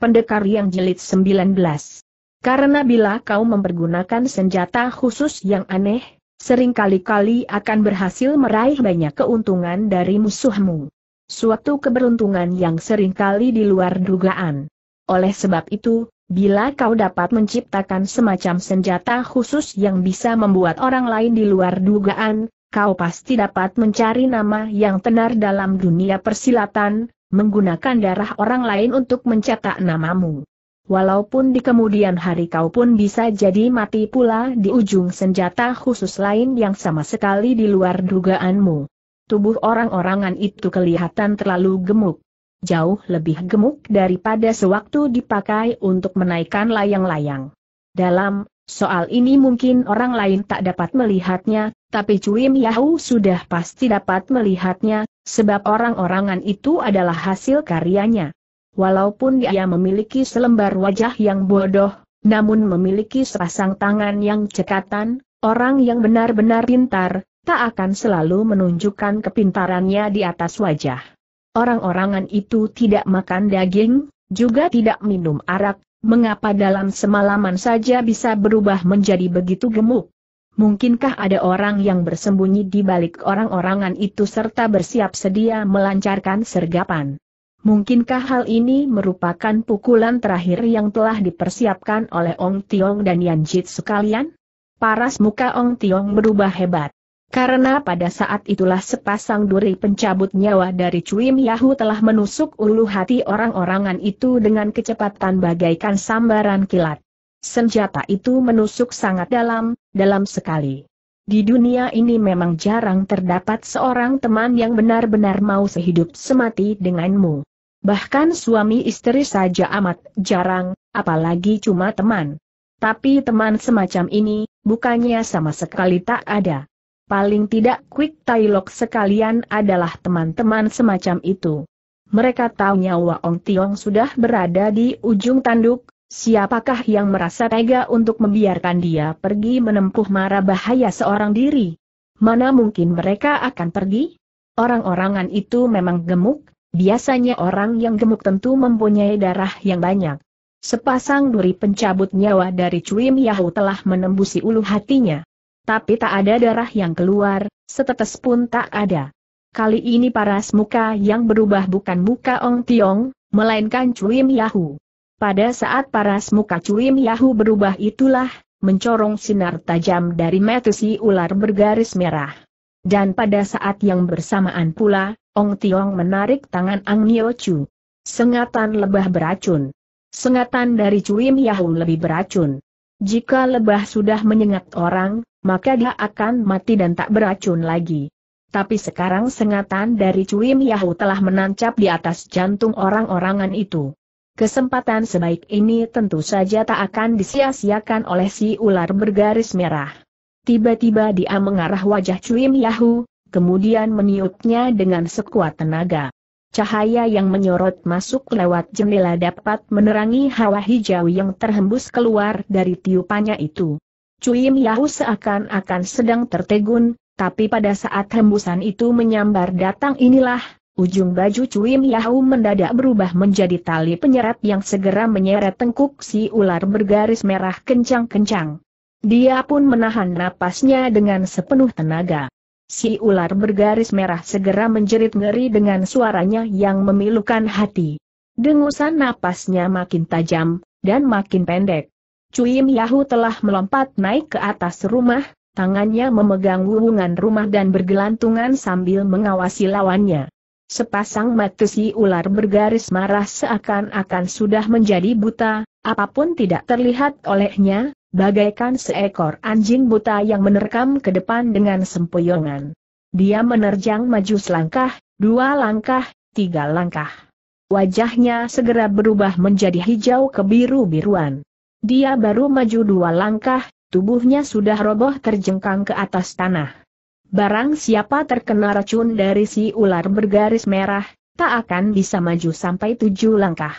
pendekar yang jelit 19. Karena bila kau mempergunakan senjata khusus yang aneh, seringkali-kali akan berhasil meraih banyak keuntungan dari musuhmu. Suatu keberuntungan yang seringkali di luar dugaan. Oleh sebab itu, bila kau dapat menciptakan semacam senjata khusus yang bisa membuat orang lain di luar dugaan, kau pasti dapat mencari nama yang tenar dalam dunia persilatan, menggunakan darah orang lain untuk mencetak namamu. Walaupun di kemudian hari kau pun bisa jadi mati pula di ujung senjata khusus lain yang sama sekali di luar dugaanmu. Tubuh orang-orangan itu kelihatan terlalu gemuk. Jauh lebih gemuk daripada sewaktu dipakai untuk menaikkan layang-layang. Dalam soal ini mungkin orang lain tak dapat melihatnya, tapi cuim Yahu sudah pasti dapat melihatnya, sebab orang-orangan itu adalah hasil karyanya. Walaupun dia memiliki selembar wajah yang bodoh, namun memiliki sepasang tangan yang cekatan, orang yang benar-benar pintar, tak akan selalu menunjukkan kepintarannya di atas wajah. Orang-orangan itu tidak makan daging, juga tidak minum arak, mengapa dalam semalaman saja bisa berubah menjadi begitu gemuk? Mungkinkah ada orang yang bersembunyi di balik orang-orangan itu serta bersiap sedia melancarkan sergapan? Mungkinkah hal ini merupakan pukulan terakhir yang telah dipersiapkan oleh Ong Tiong dan Yan Jit sekalian? Paras muka Ong Tiong berubah hebat. Karena pada saat itulah sepasang duri pencabut nyawa dari Cuim Yahu telah menusuk ulu hati orang-orangan itu dengan kecepatan bagaikan sambaran kilat. Senjata itu menusuk sangat dalam, dalam sekali. Di dunia ini memang jarang terdapat seorang teman yang benar-benar mau sehidup semati denganmu. Bahkan suami istri saja amat jarang, apalagi cuma teman. Tapi teman semacam ini, bukannya sama sekali tak ada. Paling tidak quick dialog sekalian adalah teman-teman semacam itu. Mereka tahu nyawa Ong Tiong sudah berada di ujung tanduk, Siapakah yang merasa tega untuk membiarkan dia pergi menempuh mara bahaya seorang diri? Mana mungkin mereka akan pergi? Orang-orangan itu memang gemuk, biasanya orang yang gemuk tentu mempunyai darah yang banyak. Sepasang duri pencabut nyawa dari Cuim Yahu telah menembusi ulu hatinya. Tapi tak ada darah yang keluar, setetes pun tak ada. Kali ini paras muka yang berubah bukan muka Ong Tiong, melainkan Cuim Yahu. Pada saat paras muka Cuim Yahu berubah itulah, mencorong sinar tajam dari metusi ular bergaris merah. Dan pada saat yang bersamaan pula, Ong Tiong menarik tangan Ang Nio Chu. Sengatan lebah beracun. Sengatan dari Cuim Yahu lebih beracun. Jika lebah sudah menyengat orang, maka dia akan mati dan tak beracun lagi. Tapi sekarang sengatan dari Cuim Yahu telah menancap di atas jantung orang-orangan itu. Kesempatan sebaik ini tentu saja tak akan disia-siakan oleh si ular bergaris merah. Tiba-tiba dia mengarah wajah Cuim Yahu, kemudian meniupnya dengan sekuat tenaga. Cahaya yang menyorot masuk lewat jendela dapat menerangi hawa hijau yang terhembus keluar dari tiupannya itu. Cuim Yahu seakan-akan sedang tertegun, tapi pada saat hembusan itu menyambar datang inilah, Ujung baju Cuim Yahu mendadak berubah menjadi tali penyerat yang segera menyeret tengkuk si ular bergaris merah kencang-kencang. Dia pun menahan napasnya dengan sepenuh tenaga. Si ular bergaris merah segera menjerit ngeri dengan suaranya yang memilukan hati. Dengusan napasnya makin tajam, dan makin pendek. Cuim Yahu telah melompat naik ke atas rumah, tangannya memegang wungan rumah dan bergelantungan sambil mengawasi lawannya. Sepasang mata si ular bergaris marah seakan-akan sudah menjadi buta, apapun tidak terlihat olehnya, bagaikan seekor anjing buta yang menerkam ke depan dengan sempoyongan. Dia menerjang maju selangkah, dua langkah, tiga langkah. Wajahnya segera berubah menjadi hijau kebiru-biruan. Dia baru maju dua langkah, tubuhnya sudah roboh terjengkang ke atas tanah. Barang siapa terkena racun dari si ular bergaris merah, tak akan bisa maju sampai tujuh langkah.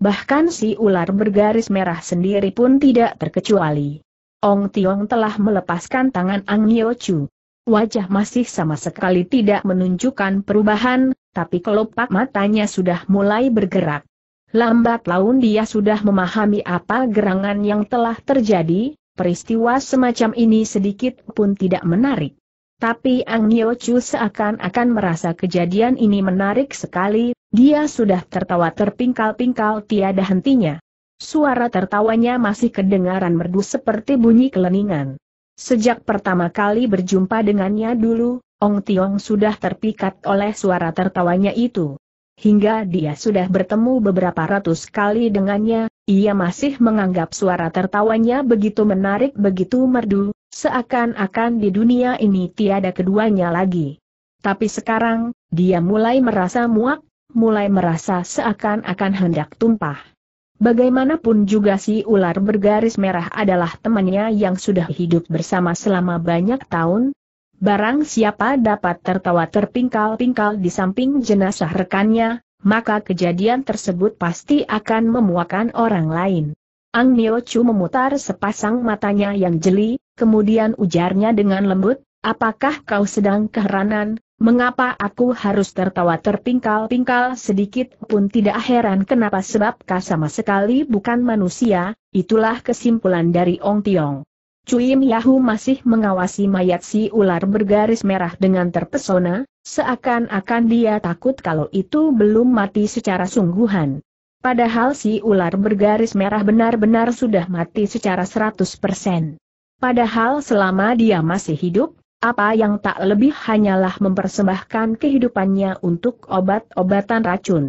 Bahkan si ular bergaris merah sendiri pun tidak terkecuali. Ong Tiong telah melepaskan tangan Ang Nio Chu. Wajah masih sama sekali tidak menunjukkan perubahan, tapi kelopak matanya sudah mulai bergerak. Lambat laun dia sudah memahami apa gerangan yang telah terjadi, peristiwa semacam ini sedikit pun tidak menarik. Tapi Ang Nyo Chu seakan-akan merasa kejadian ini menarik sekali, dia sudah tertawa terpingkal-pingkal tiada hentinya. Suara tertawanya masih kedengaran merdu seperti bunyi keleningan. Sejak pertama kali berjumpa dengannya dulu, Ong Tiong sudah terpikat oleh suara tertawanya itu. Hingga dia sudah bertemu beberapa ratus kali dengannya, ia masih menganggap suara tertawanya begitu menarik begitu merdu, Seakan-akan di dunia ini tiada keduanya lagi. Tapi sekarang, dia mulai merasa muak, mulai merasa seakan-akan hendak tumpah. Bagaimanapun juga si ular bergaris merah adalah temannya yang sudah hidup bersama selama banyak tahun. Barang siapa dapat tertawa terpingkal-pingkal di samping jenazah rekannya, maka kejadian tersebut pasti akan memuakan orang lain. Ang Niochu Chu memutar sepasang matanya yang jeli, Kemudian ujarnya dengan lembut, apakah kau sedang keheranan, mengapa aku harus tertawa terpingkal-pingkal sedikit pun tidak heran kenapa sebab kau sama sekali bukan manusia, itulah kesimpulan dari Ong Tiong. Cui Yahu masih mengawasi mayat si ular bergaris merah dengan terpesona, seakan-akan dia takut kalau itu belum mati secara sungguhan. Padahal si ular bergaris merah benar-benar sudah mati secara 100%. Padahal selama dia masih hidup, apa yang tak lebih hanyalah mempersembahkan kehidupannya untuk obat-obatan racun.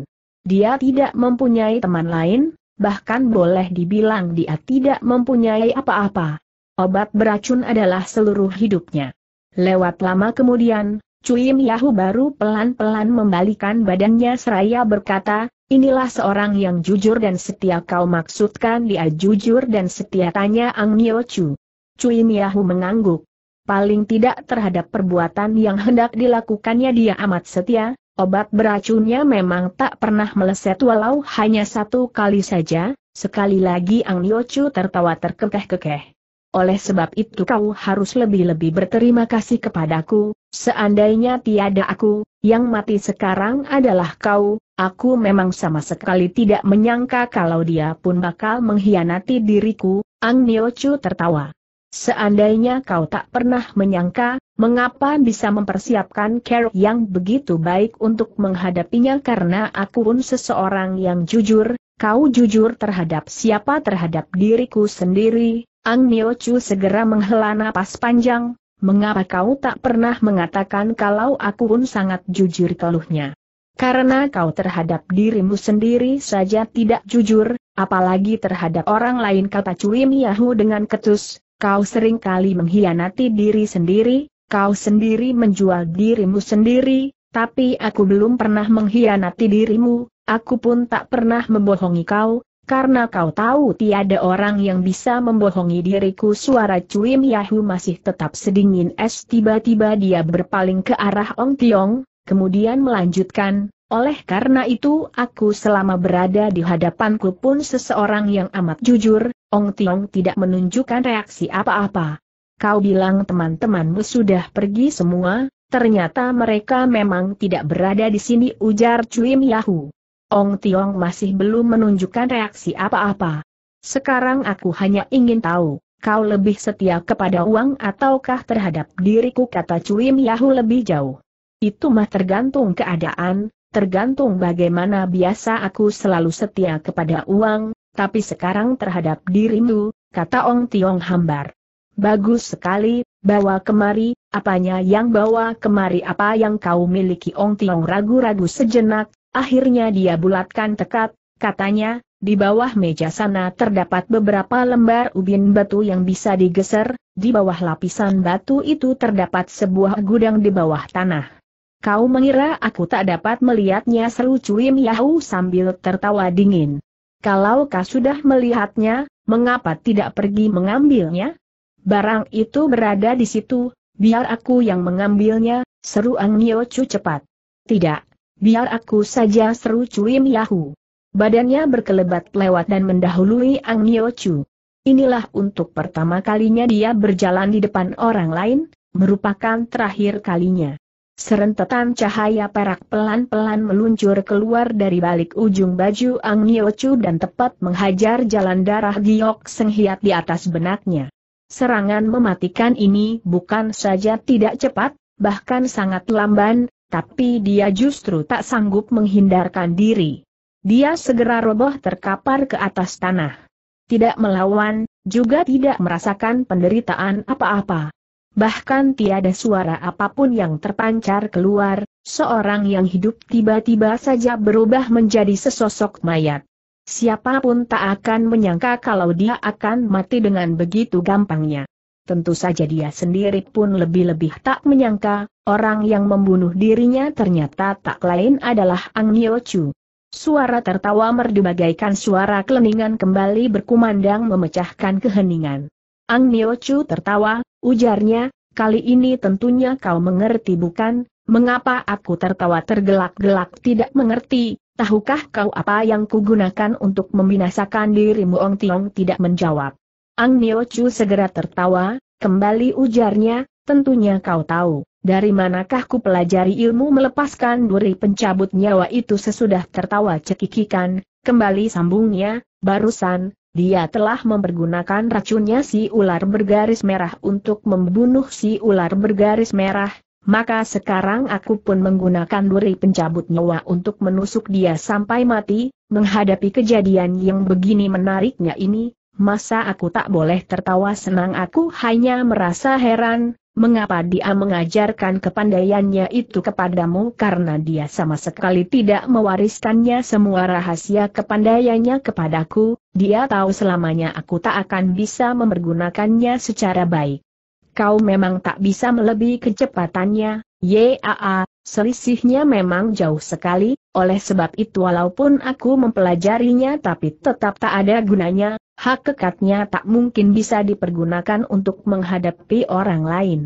Dia tidak mempunyai teman lain, bahkan boleh dibilang dia tidak mempunyai apa-apa. Obat beracun adalah seluruh hidupnya. Lewat lama kemudian, Cuim Yahu baru pelan-pelan membalikan badannya seraya berkata, Inilah seorang yang jujur dan setia kau maksudkan dia jujur dan setia tanya Ang Nio Chu. Cui Miahu mengangguk. Paling tidak terhadap perbuatan yang hendak dilakukannya dia amat setia, obat beracunnya memang tak pernah meleset walau hanya satu kali saja, sekali lagi Ang Niochu tertawa terkekeh-kekeh. Oleh sebab itu kau harus lebih-lebih berterima kasih kepadaku, seandainya tiada aku, yang mati sekarang adalah kau, aku memang sama sekali tidak menyangka kalau dia pun bakal mengkhianati diriku, Ang Niochu tertawa. Seandainya kau tak pernah menyangka, mengapa bisa mempersiapkan care yang begitu baik untuk menghadapinya karena aku pun seseorang yang jujur, kau jujur terhadap siapa terhadap diriku sendiri, Ang Nio Chu segera menghela napas panjang, mengapa kau tak pernah mengatakan kalau aku pun sangat jujur keluhnya. Karena kau terhadap dirimu sendiri saja tidak jujur, apalagi terhadap orang lain kata Cui Miahu dengan ketus, Kau sering kali mengkhianati diri sendiri, kau sendiri menjual dirimu sendiri, tapi aku belum pernah mengkhianati dirimu, aku pun tak pernah membohongi kau, karena kau tahu tiada orang yang bisa membohongi diriku suara cuim Yahu masih tetap sedingin es tiba-tiba dia berpaling ke arah Ong Tiong, kemudian melanjutkan, oleh karena itu aku selama berada di hadapanku pun seseorang yang amat jujur, Ong Tiong tidak menunjukkan reaksi apa-apa. Kau bilang teman-temanmu sudah pergi semua, ternyata mereka memang tidak berada di sini ujar Cui Yahu. Ong Tiong masih belum menunjukkan reaksi apa-apa. Sekarang aku hanya ingin tahu, kau lebih setia kepada uang ataukah terhadap diriku kata Cui Yahu lebih jauh. Itu mah tergantung keadaan, tergantung bagaimana biasa aku selalu setia kepada uang, tapi sekarang terhadap dirimu, kata Ong Tiong Hambar. Bagus sekali, bawa kemari, apanya yang bawa kemari apa yang kau miliki Ong Tiong ragu-ragu sejenak, akhirnya dia bulatkan tekad, katanya, di bawah meja sana terdapat beberapa lembar ubin batu yang bisa digeser, di bawah lapisan batu itu terdapat sebuah gudang di bawah tanah. Kau mengira aku tak dapat melihatnya seru Cuim Yahu sambil tertawa dingin. Kalau kau sudah melihatnya, mengapa tidak pergi mengambilnya? Barang itu berada di situ, biar aku yang mengambilnya, seru Ang Nio Chu cepat. Tidak, biar aku saja seru Cui Miahu. Badannya berkelebat lewat dan mendahului Ang Nio Chu. Inilah untuk pertama kalinya dia berjalan di depan orang lain, merupakan terakhir kalinya. Serentetan cahaya perak pelan-pelan meluncur keluar dari balik ujung baju Ang Niochu dan tepat menghajar jalan darah Giok Senghiat di atas benaknya. Serangan mematikan ini bukan saja tidak cepat, bahkan sangat lamban, tapi dia justru tak sanggup menghindarkan diri. Dia segera roboh terkapar ke atas tanah. Tidak melawan, juga tidak merasakan penderitaan apa-apa bahkan tiada suara apapun yang terpancar keluar, seorang yang hidup tiba-tiba saja berubah menjadi sesosok mayat. Siapapun tak akan menyangka kalau dia akan mati dengan begitu gampangnya. Tentu saja dia sendiri pun lebih-lebih tak menyangka, orang yang membunuh dirinya ternyata tak lain adalah Ang Nio Chu. Suara tertawa merdu bagaikan suara keleningan kembali berkumandang memecahkan keheningan. Ang Nio Chu tertawa, ujarnya, kali ini tentunya kau mengerti bukan, mengapa aku tertawa tergelak-gelak tidak mengerti, tahukah kau apa yang kugunakan untuk membinasakan dirimu Ong Tiong tidak menjawab. Ang Nio Chu segera tertawa, kembali ujarnya, tentunya kau tahu. Dari manakah ku pelajari ilmu melepaskan duri pencabut nyawa itu sesudah tertawa cekikikan, kembali sambungnya, barusan, dia telah mempergunakan racunnya si ular bergaris merah untuk membunuh si ular bergaris merah, maka sekarang aku pun menggunakan duri pencabut nyawa untuk menusuk dia sampai mati, menghadapi kejadian yang begini menariknya ini, masa aku tak boleh tertawa senang aku hanya merasa heran, Mengapa dia mengajarkan kepandaiannya itu kepadamu karena dia sama sekali tidak mewariskannya semua rahasia kepandaiannya kepadaku, dia tahu selamanya aku tak akan bisa mempergunakannya secara baik. Kau memang tak bisa melebihi kecepatannya, YAA, selisihnya memang jauh sekali, oleh sebab itu walaupun aku mempelajarinya tapi tetap tak ada gunanya, hak kekatnya tak mungkin bisa dipergunakan untuk menghadapi orang lain.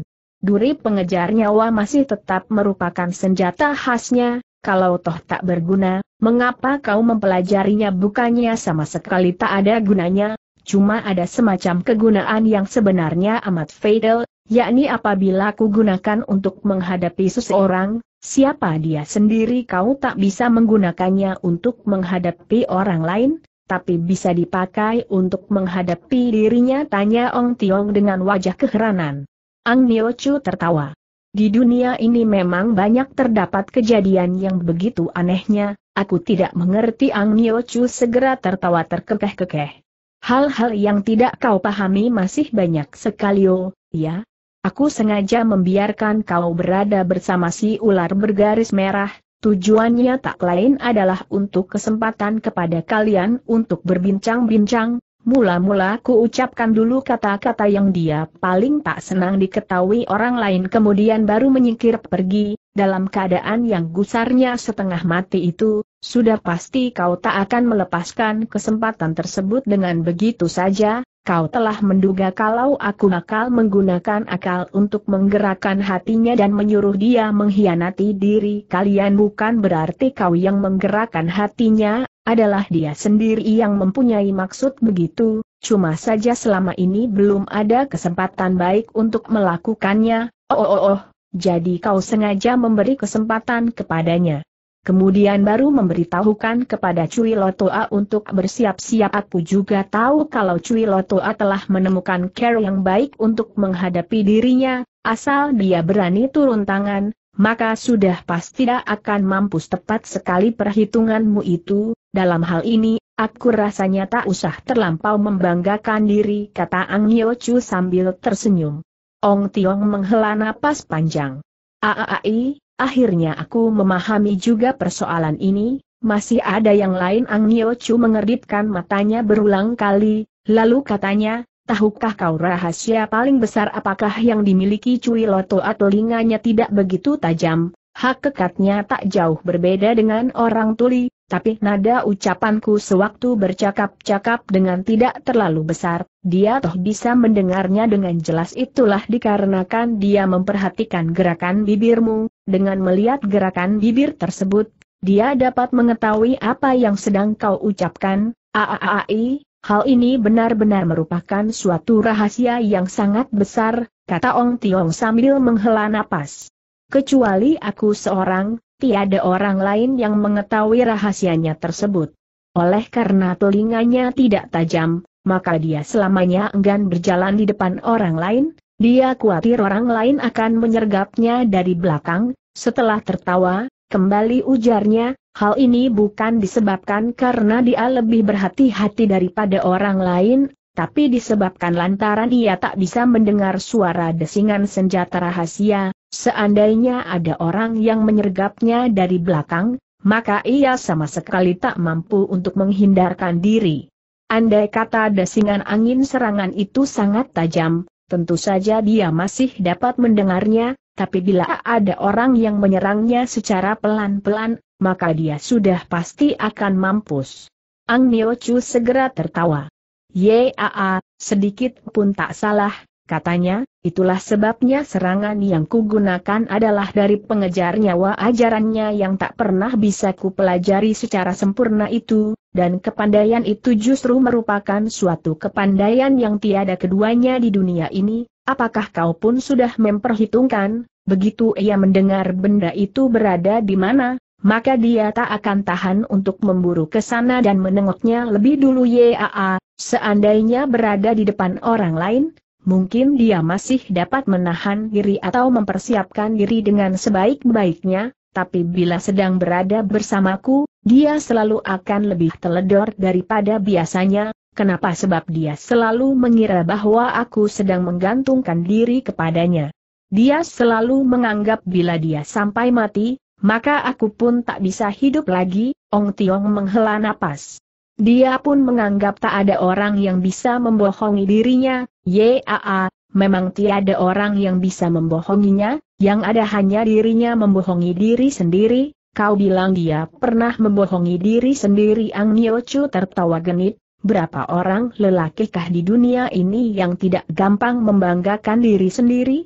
Duri pengejar nyawa masih tetap merupakan senjata khasnya, kalau toh tak berguna, mengapa kau mempelajarinya bukannya sama sekali tak ada gunanya, cuma ada semacam kegunaan yang sebenarnya amat fatal, yakni apabila ku gunakan untuk menghadapi seseorang, Siapa dia sendiri kau tak bisa menggunakannya untuk menghadapi orang lain, tapi bisa dipakai untuk menghadapi dirinya tanya Ong Tiong dengan wajah keheranan. Ang Nio Chu tertawa. Di dunia ini memang banyak terdapat kejadian yang begitu anehnya, aku tidak mengerti Ang Nio Chu segera tertawa terkekeh-kekeh. Hal-hal yang tidak kau pahami masih banyak sekali oh, ya, Aku sengaja membiarkan kau berada bersama si ular bergaris merah, tujuannya tak lain adalah untuk kesempatan kepada kalian untuk berbincang-bincang, mula-mula ku ucapkan dulu kata-kata yang dia paling tak senang diketahui orang lain kemudian baru menyingkir pergi, dalam keadaan yang gusarnya setengah mati itu, sudah pasti kau tak akan melepaskan kesempatan tersebut dengan begitu saja, kau telah menduga kalau aku akal menggunakan akal untuk menggerakkan hatinya dan menyuruh dia mengkhianati diri kalian bukan berarti kau yang menggerakkan hatinya, adalah dia sendiri yang mempunyai maksud begitu, cuma saja selama ini belum ada kesempatan baik untuk melakukannya, oh oh, oh. oh. jadi kau sengaja memberi kesempatan kepadanya. Kemudian baru memberitahukan kepada Cui Lotoa untuk bersiap-siap aku juga tahu kalau Cui Lotoa telah menemukan care yang baik untuk menghadapi dirinya, asal dia berani turun tangan, maka sudah pasti tidak akan mampus tepat sekali perhitunganmu itu, dalam hal ini, aku rasanya tak usah terlampau membanggakan diri kata Ang Yo Chu sambil tersenyum. Ong Tiong menghela napas panjang. Aai, Akhirnya aku memahami juga persoalan ini, masih ada yang lain Ang Nio Chu mengerdipkan matanya berulang kali, lalu katanya, tahukah kau rahasia paling besar apakah yang dimiliki Cui Loto atau linganya tidak begitu tajam, hak kekatnya tak jauh berbeda dengan orang tuli, tapi nada ucapanku sewaktu bercakap-cakap dengan tidak terlalu besar, dia toh bisa mendengarnya dengan jelas itulah dikarenakan dia memperhatikan gerakan bibirmu, dengan melihat gerakan bibir tersebut, dia dapat mengetahui apa yang sedang kau ucapkan, aaai, hal ini benar-benar merupakan suatu rahasia yang sangat besar, kata Ong Tiong sambil menghela napas. Kecuali aku seorang, tiada orang lain yang mengetahui rahasianya tersebut. Oleh karena telinganya tidak tajam, maka dia selamanya enggan berjalan di depan orang lain, dia khawatir orang lain akan menyergapnya dari belakang, setelah tertawa, kembali ujarnya, hal ini bukan disebabkan karena dia lebih berhati-hati daripada orang lain, tapi disebabkan lantaran ia tak bisa mendengar suara desingan senjata rahasia, seandainya ada orang yang menyergapnya dari belakang, maka ia sama sekali tak mampu untuk menghindarkan diri. Andai kata desingan angin serangan itu sangat tajam, Tentu saja dia masih dapat mendengarnya, tapi bila ada orang yang menyerangnya secara pelan-pelan, maka dia sudah pasti akan mampus. Ang Niochu Chu segera tertawa. Yaa, sedikit pun tak salah, Katanya, itulah sebabnya serangan yang kugunakan adalah dari pengejar nyawa ajarannya yang tak pernah bisa kupelajari secara sempurna itu, dan kepandaian itu justru merupakan suatu kepandaian yang tiada keduanya di dunia ini, apakah kau pun sudah memperhitungkan, begitu ia mendengar benda itu berada di mana, maka dia tak akan tahan untuk memburu ke sana dan menengoknya lebih dulu Yaa, seandainya berada di depan orang lain, mungkin dia masih dapat menahan diri atau mempersiapkan diri dengan sebaik-baiknya, tapi bila sedang berada bersamaku, dia selalu akan lebih teledor daripada biasanya, kenapa sebab dia selalu mengira bahwa aku sedang menggantungkan diri kepadanya. Dia selalu menganggap bila dia sampai mati, maka aku pun tak bisa hidup lagi, Ong Tiong menghela napas. Dia pun menganggap tak ada orang yang bisa membohongi dirinya, yaa, memang tiada orang yang bisa membohonginya, yang ada hanya dirinya membohongi diri sendiri, kau bilang dia pernah membohongi diri sendiri Ang Niochu tertawa genit, berapa orang lelakikah di dunia ini yang tidak gampang membanggakan diri sendiri?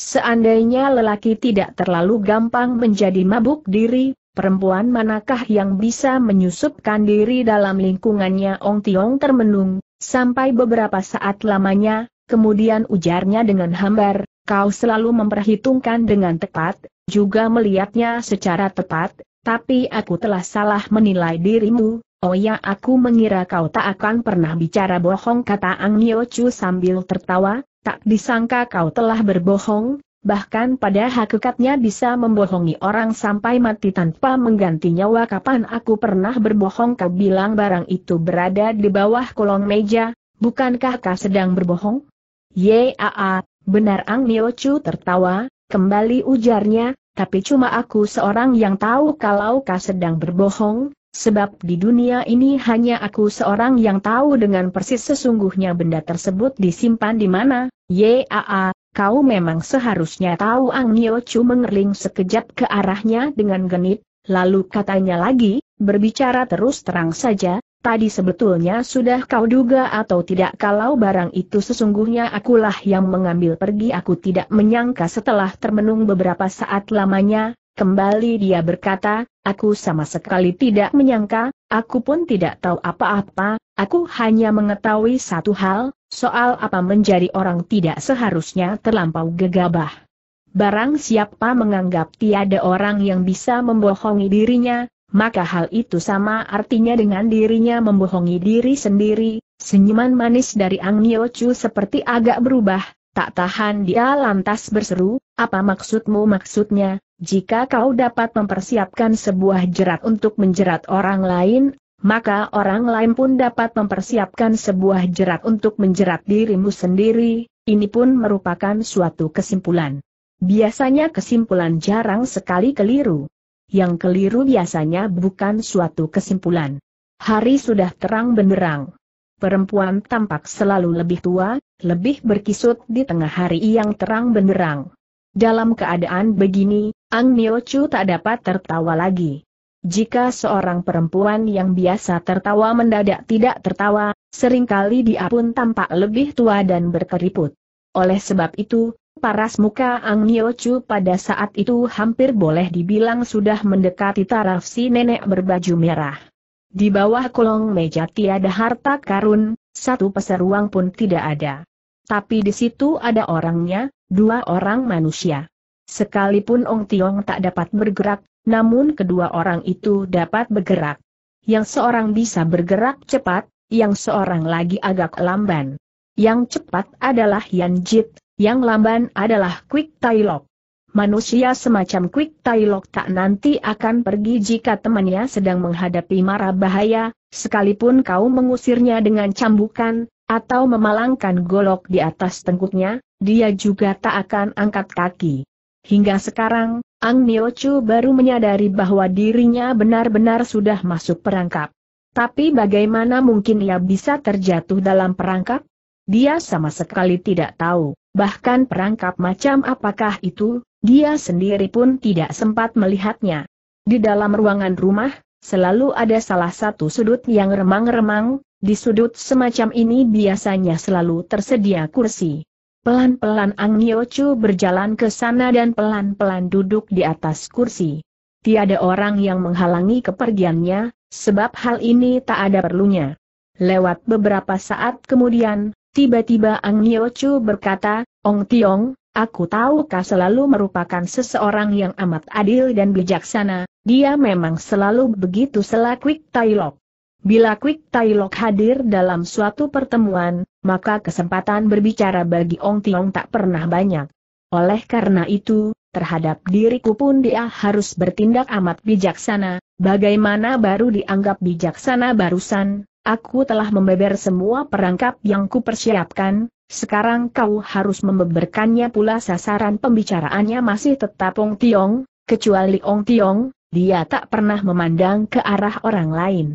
Seandainya lelaki tidak terlalu gampang menjadi mabuk diri, perempuan manakah yang bisa menyusupkan diri dalam lingkungannya Ong Tiong termenung, sampai beberapa saat lamanya, kemudian ujarnya dengan hambar, kau selalu memperhitungkan dengan tepat, juga melihatnya secara tepat, tapi aku telah salah menilai dirimu, oh ya aku mengira kau tak akan pernah bicara bohong kata Ang Nyo Chu sambil tertawa, tak disangka kau telah berbohong, bahkan pada hakikatnya bisa membohongi orang sampai mati tanpa mengganti nyawa kapan aku pernah berbohong kau bilang barang itu berada di bawah kolong meja, bukankah kau sedang berbohong? Yaa, benar Ang Chu tertawa, kembali ujarnya, tapi cuma aku seorang yang tahu kalau kau sedang berbohong, Sebab di dunia ini hanya aku seorang yang tahu dengan persis sesungguhnya benda tersebut disimpan di mana, yaa, Kau memang seharusnya tahu Ang Nio Chu mengerling sekejap ke arahnya dengan genit, lalu katanya lagi, berbicara terus terang saja, tadi sebetulnya sudah kau duga atau tidak kalau barang itu sesungguhnya akulah yang mengambil pergi aku tidak menyangka setelah termenung beberapa saat lamanya, Kembali dia berkata, aku sama sekali tidak menyangka, aku pun tidak tahu apa-apa, aku hanya mengetahui satu hal, soal apa menjadi orang tidak seharusnya terlampau gegabah. Barang siapa menganggap tiada orang yang bisa membohongi dirinya, maka hal itu sama artinya dengan dirinya membohongi diri sendiri, senyuman manis dari Ang Nyo Chu seperti agak berubah, tak tahan dia lantas berseru, apa maksudmu maksudnya, jika kau dapat mempersiapkan sebuah jerat untuk menjerat orang lain, maka orang lain pun dapat mempersiapkan sebuah jerat untuk menjerat dirimu sendiri, ini pun merupakan suatu kesimpulan. Biasanya kesimpulan jarang sekali keliru. Yang keliru biasanya bukan suatu kesimpulan. Hari sudah terang benderang. Perempuan tampak selalu lebih tua, lebih berkisut di tengah hari yang terang benderang. Dalam keadaan begini, Ang Nio Chu tak dapat tertawa lagi. Jika seorang perempuan yang biasa tertawa mendadak tidak tertawa, seringkali dia pun tampak lebih tua dan berkeriput. Oleh sebab itu, paras muka Ang Chu pada saat itu hampir boleh dibilang sudah mendekati taraf si nenek berbaju merah. Di bawah kolong meja tiada harta karun, satu peseruang pun tidak ada. Tapi di situ ada orangnya, dua orang manusia. Sekalipun Ong Tiong tak dapat bergerak, namun kedua orang itu dapat bergerak. Yang seorang bisa bergerak cepat, yang seorang lagi agak lamban. Yang cepat adalah Yan Jit, yang lamban adalah Quick Tailok. Manusia semacam Quick Tailok tak nanti akan pergi jika temannya sedang menghadapi marah bahaya, sekalipun kau mengusirnya dengan cambukan, atau memalangkan golok di atas tengkuknya, dia juga tak akan angkat kaki. Hingga sekarang, Ang Niochu baru menyadari bahwa dirinya benar-benar sudah masuk perangkap. Tapi bagaimana mungkin ia bisa terjatuh dalam perangkap? Dia sama sekali tidak tahu, bahkan perangkap macam apakah itu, dia sendiri pun tidak sempat melihatnya. Di dalam ruangan rumah, selalu ada salah satu sudut yang remang-remang, di sudut semacam ini biasanya selalu tersedia kursi. Pelan-pelan Ang Niochu berjalan ke sana dan pelan-pelan duduk di atas kursi. Tiada orang yang menghalangi kepergiannya, sebab hal ini tak ada perlunya. Lewat beberapa saat kemudian, tiba-tiba Ang Niochu berkata, Ong Tiong, Aku tahu kau selalu merupakan seseorang yang amat adil dan bijaksana, dia memang selalu begitu selakwik Tai Lok. Bila Quick Tai Lok hadir dalam suatu pertemuan, maka kesempatan berbicara bagi Ong Tiong tak pernah banyak. Oleh karena itu, terhadap diriku pun dia harus bertindak amat bijaksana, bagaimana baru dianggap bijaksana barusan, aku telah membeber semua perangkap yang kupersiapkan, sekarang kau harus membeberkannya pula sasaran pembicaraannya masih tetap Ong Tiong, kecuali Ong Tiong, dia tak pernah memandang ke arah orang lain.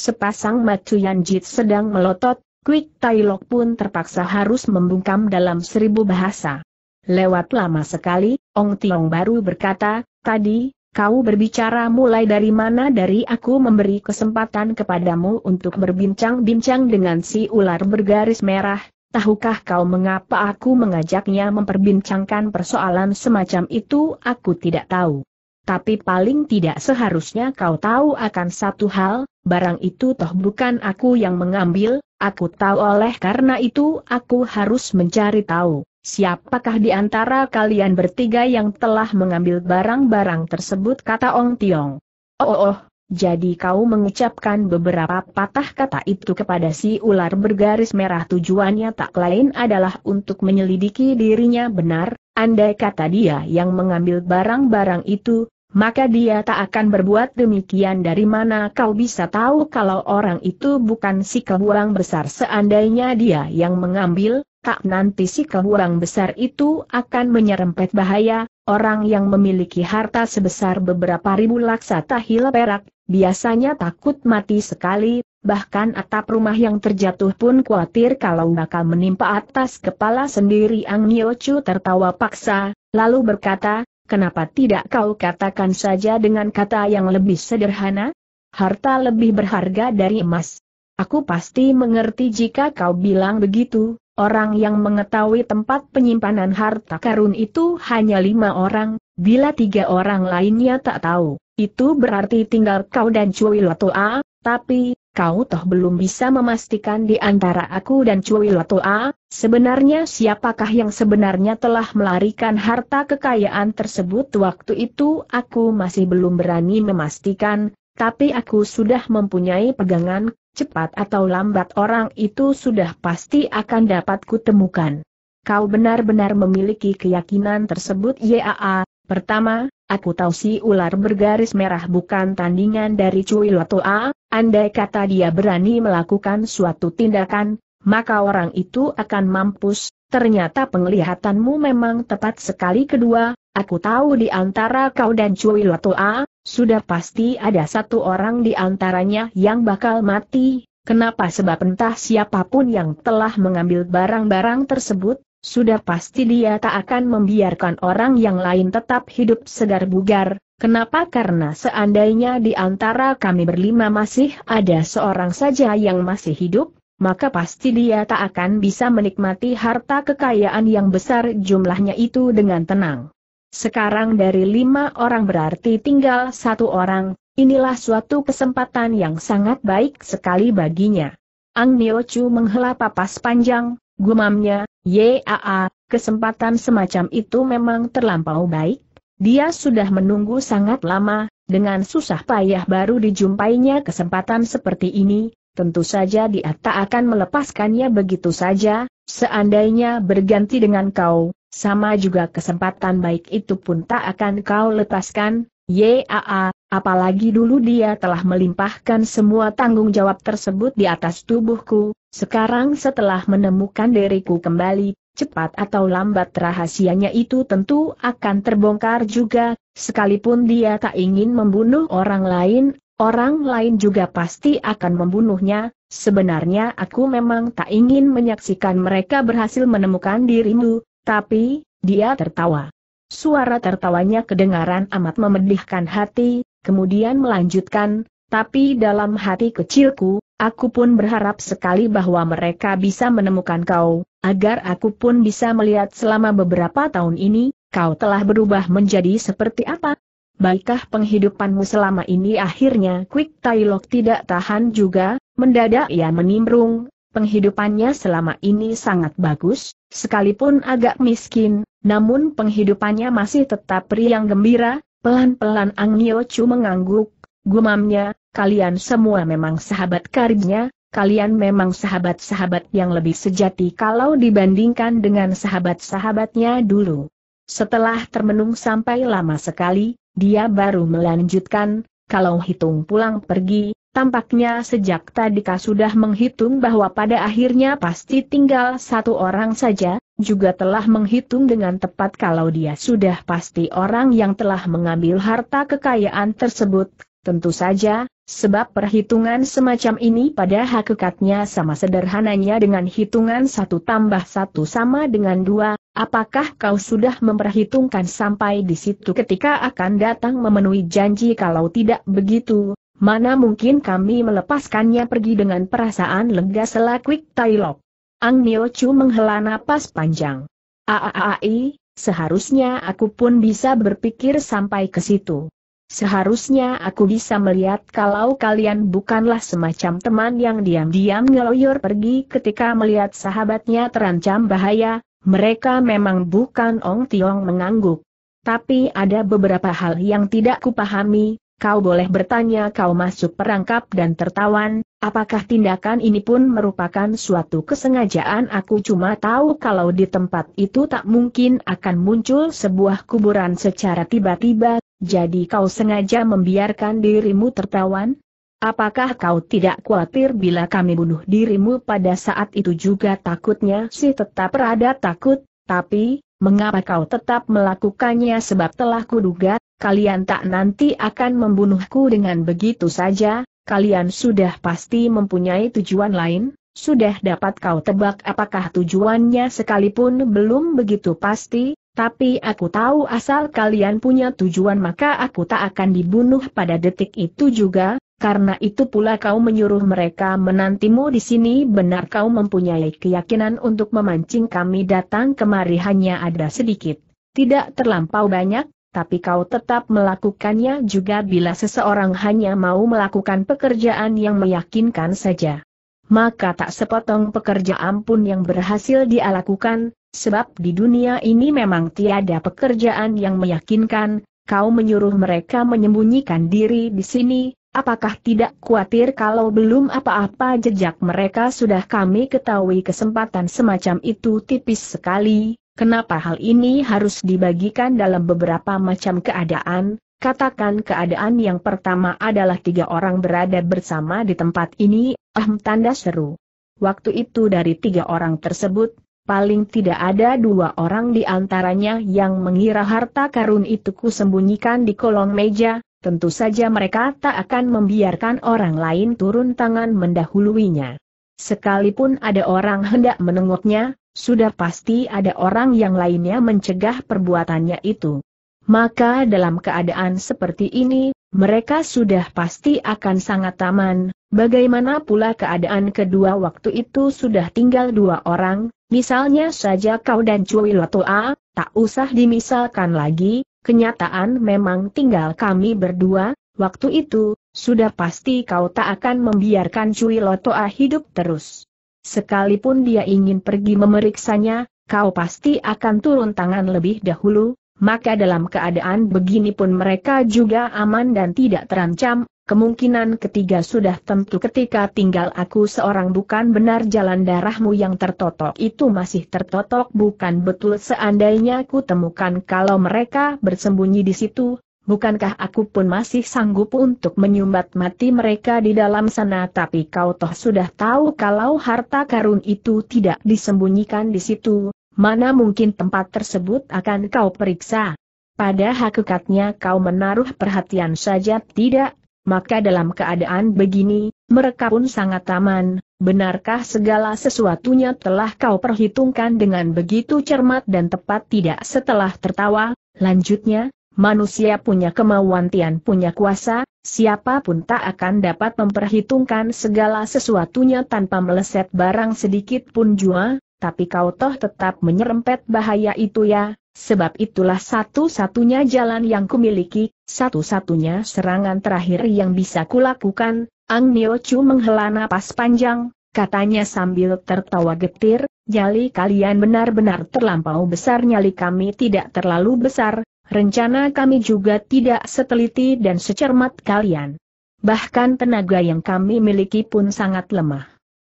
Sepasang matu Yanjit sedang melotot, Quick Tailok pun terpaksa harus membungkam dalam seribu bahasa. Lewat lama sekali, Ong Tiong baru berkata, tadi, kau berbicara mulai dari mana dari aku memberi kesempatan kepadamu untuk berbincang-bincang dengan si ular bergaris merah, tahukah kau mengapa aku mengajaknya memperbincangkan persoalan semacam itu aku tidak tahu tapi paling tidak seharusnya kau tahu akan satu hal, barang itu toh bukan aku yang mengambil, aku tahu oleh karena itu aku harus mencari tahu, siapakah di antara kalian bertiga yang telah mengambil barang-barang tersebut kata Ong Tiong. Oh, oh, oh, jadi kau mengucapkan beberapa patah kata itu kepada si ular bergaris merah tujuannya tak lain adalah untuk menyelidiki dirinya benar, Andai kata dia yang mengambil barang-barang itu, maka dia tak akan berbuat demikian dari mana kau bisa tahu kalau orang itu bukan si kehurang besar seandainya dia yang mengambil, tak nanti si kehurang besar itu akan menyerempet bahaya, orang yang memiliki harta sebesar beberapa ribu laksa tahil perak, biasanya takut mati sekali, bahkan atap rumah yang terjatuh pun khawatir kalau bakal menimpa atas kepala sendiri Ang Niochu tertawa paksa, lalu berkata, Kenapa tidak kau katakan saja dengan kata yang lebih sederhana? Harta lebih berharga dari emas. Aku pasti mengerti jika kau bilang begitu, orang yang mengetahui tempat penyimpanan harta karun itu hanya lima orang, bila tiga orang lainnya tak tahu, itu berarti tinggal kau dan Cui Lotoa, tapi, kau toh belum bisa memastikan di antara aku dan Cui Lotoa, Sebenarnya siapakah yang sebenarnya telah melarikan harta kekayaan tersebut waktu itu aku masih belum berani memastikan, tapi aku sudah mempunyai pegangan, cepat atau lambat orang itu sudah pasti akan dapat kutemukan. Kau benar-benar memiliki keyakinan tersebut YAA, pertama, Aku tahu si ular bergaris merah bukan tandingan dari Cui Lotoa, andai kata dia berani melakukan suatu tindakan, maka orang itu akan mampus, ternyata penglihatanmu memang tepat sekali kedua, aku tahu di antara kau dan Cui Lotoa, sudah pasti ada satu orang di antaranya yang bakal mati, kenapa sebab entah siapapun yang telah mengambil barang-barang tersebut, sudah pasti dia tak akan membiarkan orang yang lain tetap hidup segar bugar. Kenapa? Karena seandainya di antara kami berlima masih ada seorang saja yang masih hidup, maka pasti dia tak akan bisa menikmati harta kekayaan yang besar jumlahnya itu dengan tenang. Sekarang dari lima orang berarti tinggal satu orang, inilah suatu kesempatan yang sangat baik sekali baginya. Ang Nio Chu menghela papas panjang, gumamnya, Yaa, kesempatan semacam itu memang terlampau baik. Dia sudah menunggu sangat lama, dengan susah payah baru dijumpainya kesempatan seperti ini, tentu saja dia tak akan melepaskannya begitu saja, seandainya berganti dengan kau, sama juga kesempatan baik itu pun tak akan kau lepaskan, YAA, apalagi dulu dia telah melimpahkan semua tanggung jawab tersebut di atas tubuhku, sekarang setelah menemukan diriku kembali, cepat atau lambat rahasianya itu tentu akan terbongkar juga, sekalipun dia tak ingin membunuh orang lain, Orang lain juga pasti akan membunuhnya, sebenarnya aku memang tak ingin menyaksikan mereka berhasil menemukan dirimu, tapi, dia tertawa. Suara tertawanya kedengaran amat memedihkan hati, kemudian melanjutkan, tapi dalam hati kecilku, aku pun berharap sekali bahwa mereka bisa menemukan kau, agar aku pun bisa melihat selama beberapa tahun ini, kau telah berubah menjadi seperti apa. Baikkah penghidupanmu selama ini akhirnya Quick Tailok tidak tahan juga, mendadak ia menimbrung, penghidupannya selama ini sangat bagus, sekalipun agak miskin, namun penghidupannya masih tetap riang gembira, pelan-pelan Ang Nio Chu mengangguk, gumamnya, kalian semua memang sahabat karibnya, kalian memang sahabat-sahabat yang lebih sejati kalau dibandingkan dengan sahabat-sahabatnya dulu. Setelah termenung sampai lama sekali, dia baru melanjutkan, kalau hitung pulang pergi, tampaknya sejak tadi tadika sudah menghitung bahwa pada akhirnya pasti tinggal satu orang saja, juga telah menghitung dengan tepat kalau dia sudah pasti orang yang telah mengambil harta kekayaan tersebut, tentu saja, sebab perhitungan semacam ini pada hakikatnya sama sederhananya dengan hitungan satu tambah satu sama dengan dua, Apakah kau sudah memperhitungkan sampai di situ ketika akan datang memenuhi janji kalau tidak begitu, mana mungkin kami melepaskannya pergi dengan perasaan lega selakwik Tailok. Ang Nio Chu menghela napas panjang. Aaai, seharusnya aku pun bisa berpikir sampai ke situ. Seharusnya aku bisa melihat kalau kalian bukanlah semacam teman yang diam-diam ngeloyor pergi ketika melihat sahabatnya terancam bahaya, mereka memang bukan Ong Tiong mengangguk. Tapi ada beberapa hal yang tidak kupahami, kau boleh bertanya kau masuk perangkap dan tertawan, apakah tindakan ini pun merupakan suatu kesengajaan aku cuma tahu kalau di tempat itu tak mungkin akan muncul sebuah kuburan secara tiba-tiba, jadi kau sengaja membiarkan dirimu tertawan? Apakah kau tidak khawatir bila kami bunuh dirimu pada saat itu juga takutnya sih tetap rada takut, tapi, mengapa kau tetap melakukannya sebab telah kuduga, kalian tak nanti akan membunuhku dengan begitu saja, kalian sudah pasti mempunyai tujuan lain, sudah dapat kau tebak apakah tujuannya sekalipun belum begitu pasti, tapi aku tahu asal kalian punya tujuan maka aku tak akan dibunuh pada detik itu juga, karena itu pula kau menyuruh mereka menantimu di sini benar kau mempunyai keyakinan untuk memancing kami datang kemari hanya ada sedikit. Tidak terlampau banyak, tapi kau tetap melakukannya juga bila seseorang hanya mau melakukan pekerjaan yang meyakinkan saja. Maka tak sepotong pekerjaan pun yang berhasil dia lakukan, sebab di dunia ini memang tiada pekerjaan yang meyakinkan, kau menyuruh mereka menyembunyikan diri di sini, Apakah tidak khawatir kalau belum apa-apa jejak mereka sudah kami ketahui kesempatan semacam itu tipis sekali, kenapa hal ini harus dibagikan dalam beberapa macam keadaan, katakan keadaan yang pertama adalah tiga orang berada bersama di tempat ini, Ahm tanda seru. Waktu itu dari tiga orang tersebut, paling tidak ada dua orang di antaranya yang mengira harta karun itu kusembunyikan di kolong meja, tentu saja mereka tak akan membiarkan orang lain turun tangan mendahuluinya. Sekalipun ada orang hendak menengoknya, sudah pasti ada orang yang lainnya mencegah perbuatannya itu. Maka dalam keadaan seperti ini, mereka sudah pasti akan sangat aman. bagaimana pula keadaan kedua waktu itu sudah tinggal dua orang, misalnya saja kau dan Cui Lotoa, tak usah dimisalkan lagi, Kenyataan memang tinggal kami berdua, waktu itu, sudah pasti kau tak akan membiarkan Cui Lotoa hidup terus. Sekalipun dia ingin pergi memeriksanya, kau pasti akan turun tangan lebih dahulu, maka dalam keadaan begini pun mereka juga aman dan tidak terancam, kemungkinan ketiga sudah tentu ketika tinggal aku seorang bukan benar jalan darahmu yang tertotok itu masih tertotok bukan betul seandainya ku temukan kalau mereka bersembunyi di situ, bukankah aku pun masih sanggup untuk menyumbat mati mereka di dalam sana tapi kau toh sudah tahu kalau harta karun itu tidak disembunyikan di situ, mana mungkin tempat tersebut akan kau periksa. Pada hakikatnya kau menaruh perhatian saja tidak, maka dalam keadaan begini, mereka pun sangat aman, benarkah segala sesuatunya telah kau perhitungkan dengan begitu cermat dan tepat tidak setelah tertawa, lanjutnya, manusia punya kemauan tian punya kuasa, siapapun tak akan dapat memperhitungkan segala sesuatunya tanpa meleset barang sedikit pun jua, tapi kau toh tetap menyerempet bahaya itu ya, sebab itulah satu-satunya jalan yang kumiliki, satu-satunya serangan terakhir yang bisa kulakukan, Ang Nio Chu menghela napas panjang, katanya sambil tertawa getir, nyali kalian benar-benar terlampau besar nyali kami tidak terlalu besar, rencana kami juga tidak seteliti dan secermat kalian. Bahkan tenaga yang kami miliki pun sangat lemah.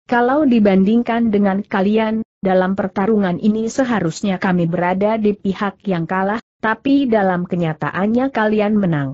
Kalau dibandingkan dengan kalian, dalam pertarungan ini seharusnya kami berada di pihak yang kalah, tapi dalam kenyataannya kalian menang.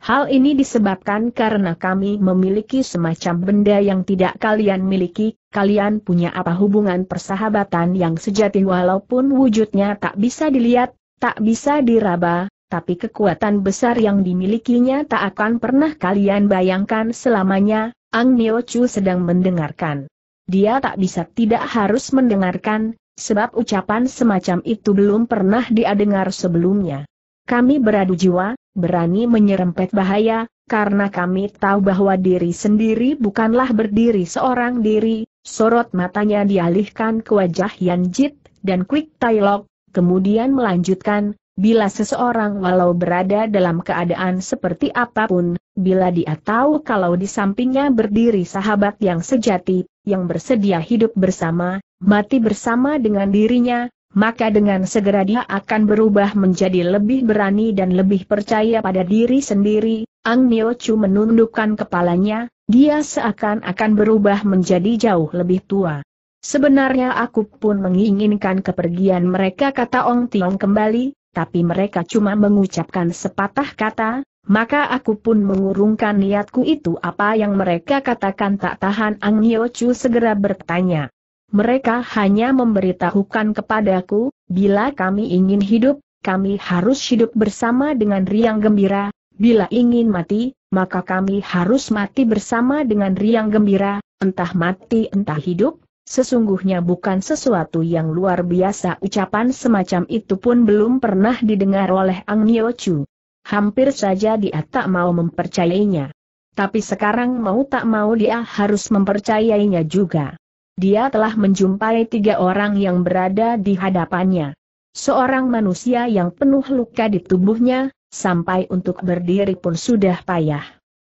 Hal ini disebabkan karena kami memiliki semacam benda yang tidak kalian miliki, kalian punya apa hubungan persahabatan yang sejati walaupun wujudnya tak bisa dilihat, tak bisa diraba, tapi kekuatan besar yang dimilikinya tak akan pernah kalian bayangkan selamanya, Ang Neo Chu sedang mendengarkan dia tak bisa tidak harus mendengarkan, sebab ucapan semacam itu belum pernah dia dengar sebelumnya. Kami beradu jiwa, berani menyerempet bahaya, karena kami tahu bahwa diri sendiri bukanlah berdiri seorang diri, sorot matanya dialihkan ke wajah Yan Jit, dan Quick Tailok, kemudian melanjutkan, bila seseorang walau berada dalam keadaan seperti apapun, bila dia tahu kalau di sampingnya berdiri sahabat yang sejati, yang bersedia hidup bersama, mati bersama dengan dirinya, maka dengan segera dia akan berubah menjadi lebih berani dan lebih percaya pada diri sendiri. Ang Nio Chu menundukkan kepalanya, dia seakan-akan berubah menjadi jauh lebih tua. Sebenarnya aku pun menginginkan kepergian mereka kata Ong Tiong kembali, tapi mereka cuma mengucapkan sepatah kata, maka aku pun mengurungkan niatku itu apa yang mereka katakan tak tahan Ang Nio Chu segera bertanya. Mereka hanya memberitahukan kepadaku, bila kami ingin hidup, kami harus hidup bersama dengan riang gembira, bila ingin mati, maka kami harus mati bersama dengan riang gembira, entah mati entah hidup, sesungguhnya bukan sesuatu yang luar biasa ucapan semacam itu pun belum pernah didengar oleh Ang Nio Chu. Hampir saja dia tak mau mempercayainya. Tapi sekarang mau tak mau dia harus mempercayainya juga. Dia telah menjumpai tiga orang yang berada di hadapannya. Seorang manusia yang penuh luka di tubuhnya, sampai untuk berdiri pun sudah payah.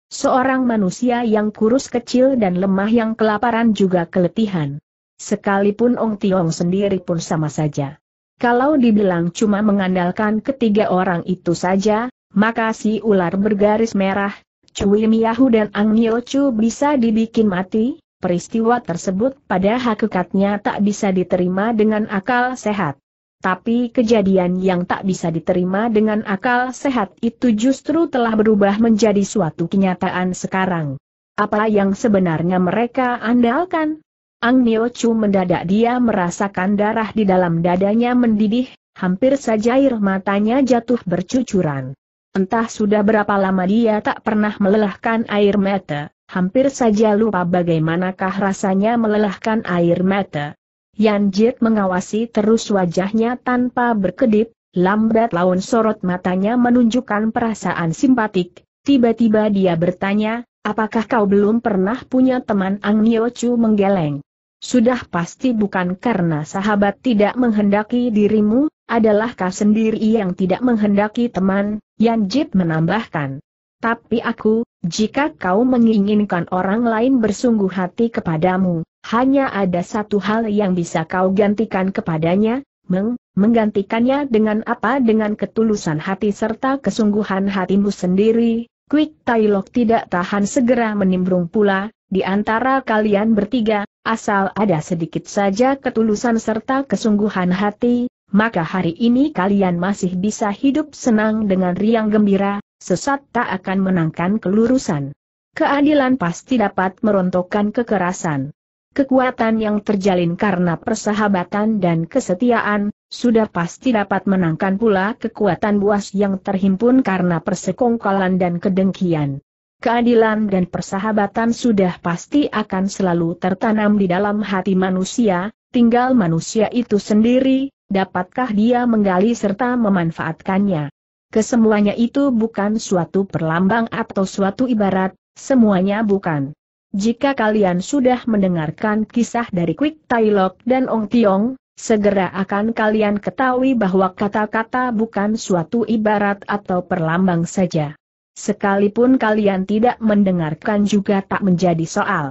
Seorang manusia yang kurus kecil dan lemah yang kelaparan juga keletihan. Sekalipun Ong Tiong sendiri pun sama saja. Kalau dibilang cuma mengandalkan ketiga orang itu saja, maka si ular bergaris merah, Cui Miahu dan Ang Nio Chu bisa dibikin mati, peristiwa tersebut pada hakikatnya tak bisa diterima dengan akal sehat. Tapi kejadian yang tak bisa diterima dengan akal sehat itu justru telah berubah menjadi suatu kenyataan sekarang. Apa yang sebenarnya mereka andalkan? Ang Nio Chu mendadak dia merasakan darah di dalam dadanya mendidih, hampir saja air matanya jatuh bercucuran. Entah sudah berapa lama dia tak pernah melelahkan air mata, hampir saja lupa bagaimanakah rasanya melelahkan air mata. Yan Jit mengawasi terus wajahnya tanpa berkedip, lambat laun sorot matanya menunjukkan perasaan simpatik. Tiba-tiba dia bertanya, apakah kau belum pernah punya teman Ang Nio Chu menggeleng? Sudah pasti bukan karena sahabat tidak menghendaki dirimu, adalah kau sendiri yang tidak menghendaki teman, Yanjit menambahkan. Tapi aku, jika kau menginginkan orang lain bersungguh hati kepadamu, hanya ada satu hal yang bisa kau gantikan kepadanya, meng menggantikannya dengan apa dengan ketulusan hati serta kesungguhan hatimu sendiri, Quick Tailok tidak tahan segera menimbrung pula, di antara kalian bertiga, asal ada sedikit saja ketulusan serta kesungguhan hati, maka hari ini kalian masih bisa hidup senang dengan riang gembira, sesat tak akan menangkan kelurusan. Keadilan pasti dapat merontokkan kekerasan. Kekuatan yang terjalin karena persahabatan dan kesetiaan, sudah pasti dapat menangkan pula kekuatan buas yang terhimpun karena persekongkolan dan kedengkian keadilan dan persahabatan sudah pasti akan selalu tertanam di dalam hati manusia, tinggal manusia itu sendiri, dapatkah dia menggali serta memanfaatkannya. Kesemuanya itu bukan suatu perlambang atau suatu ibarat, semuanya bukan. Jika kalian sudah mendengarkan kisah dari Quick Tailok dan Ong Tiong, segera akan kalian ketahui bahwa kata-kata bukan suatu ibarat atau perlambang saja. Sekalipun kalian tidak mendengarkan juga tak menjadi soal.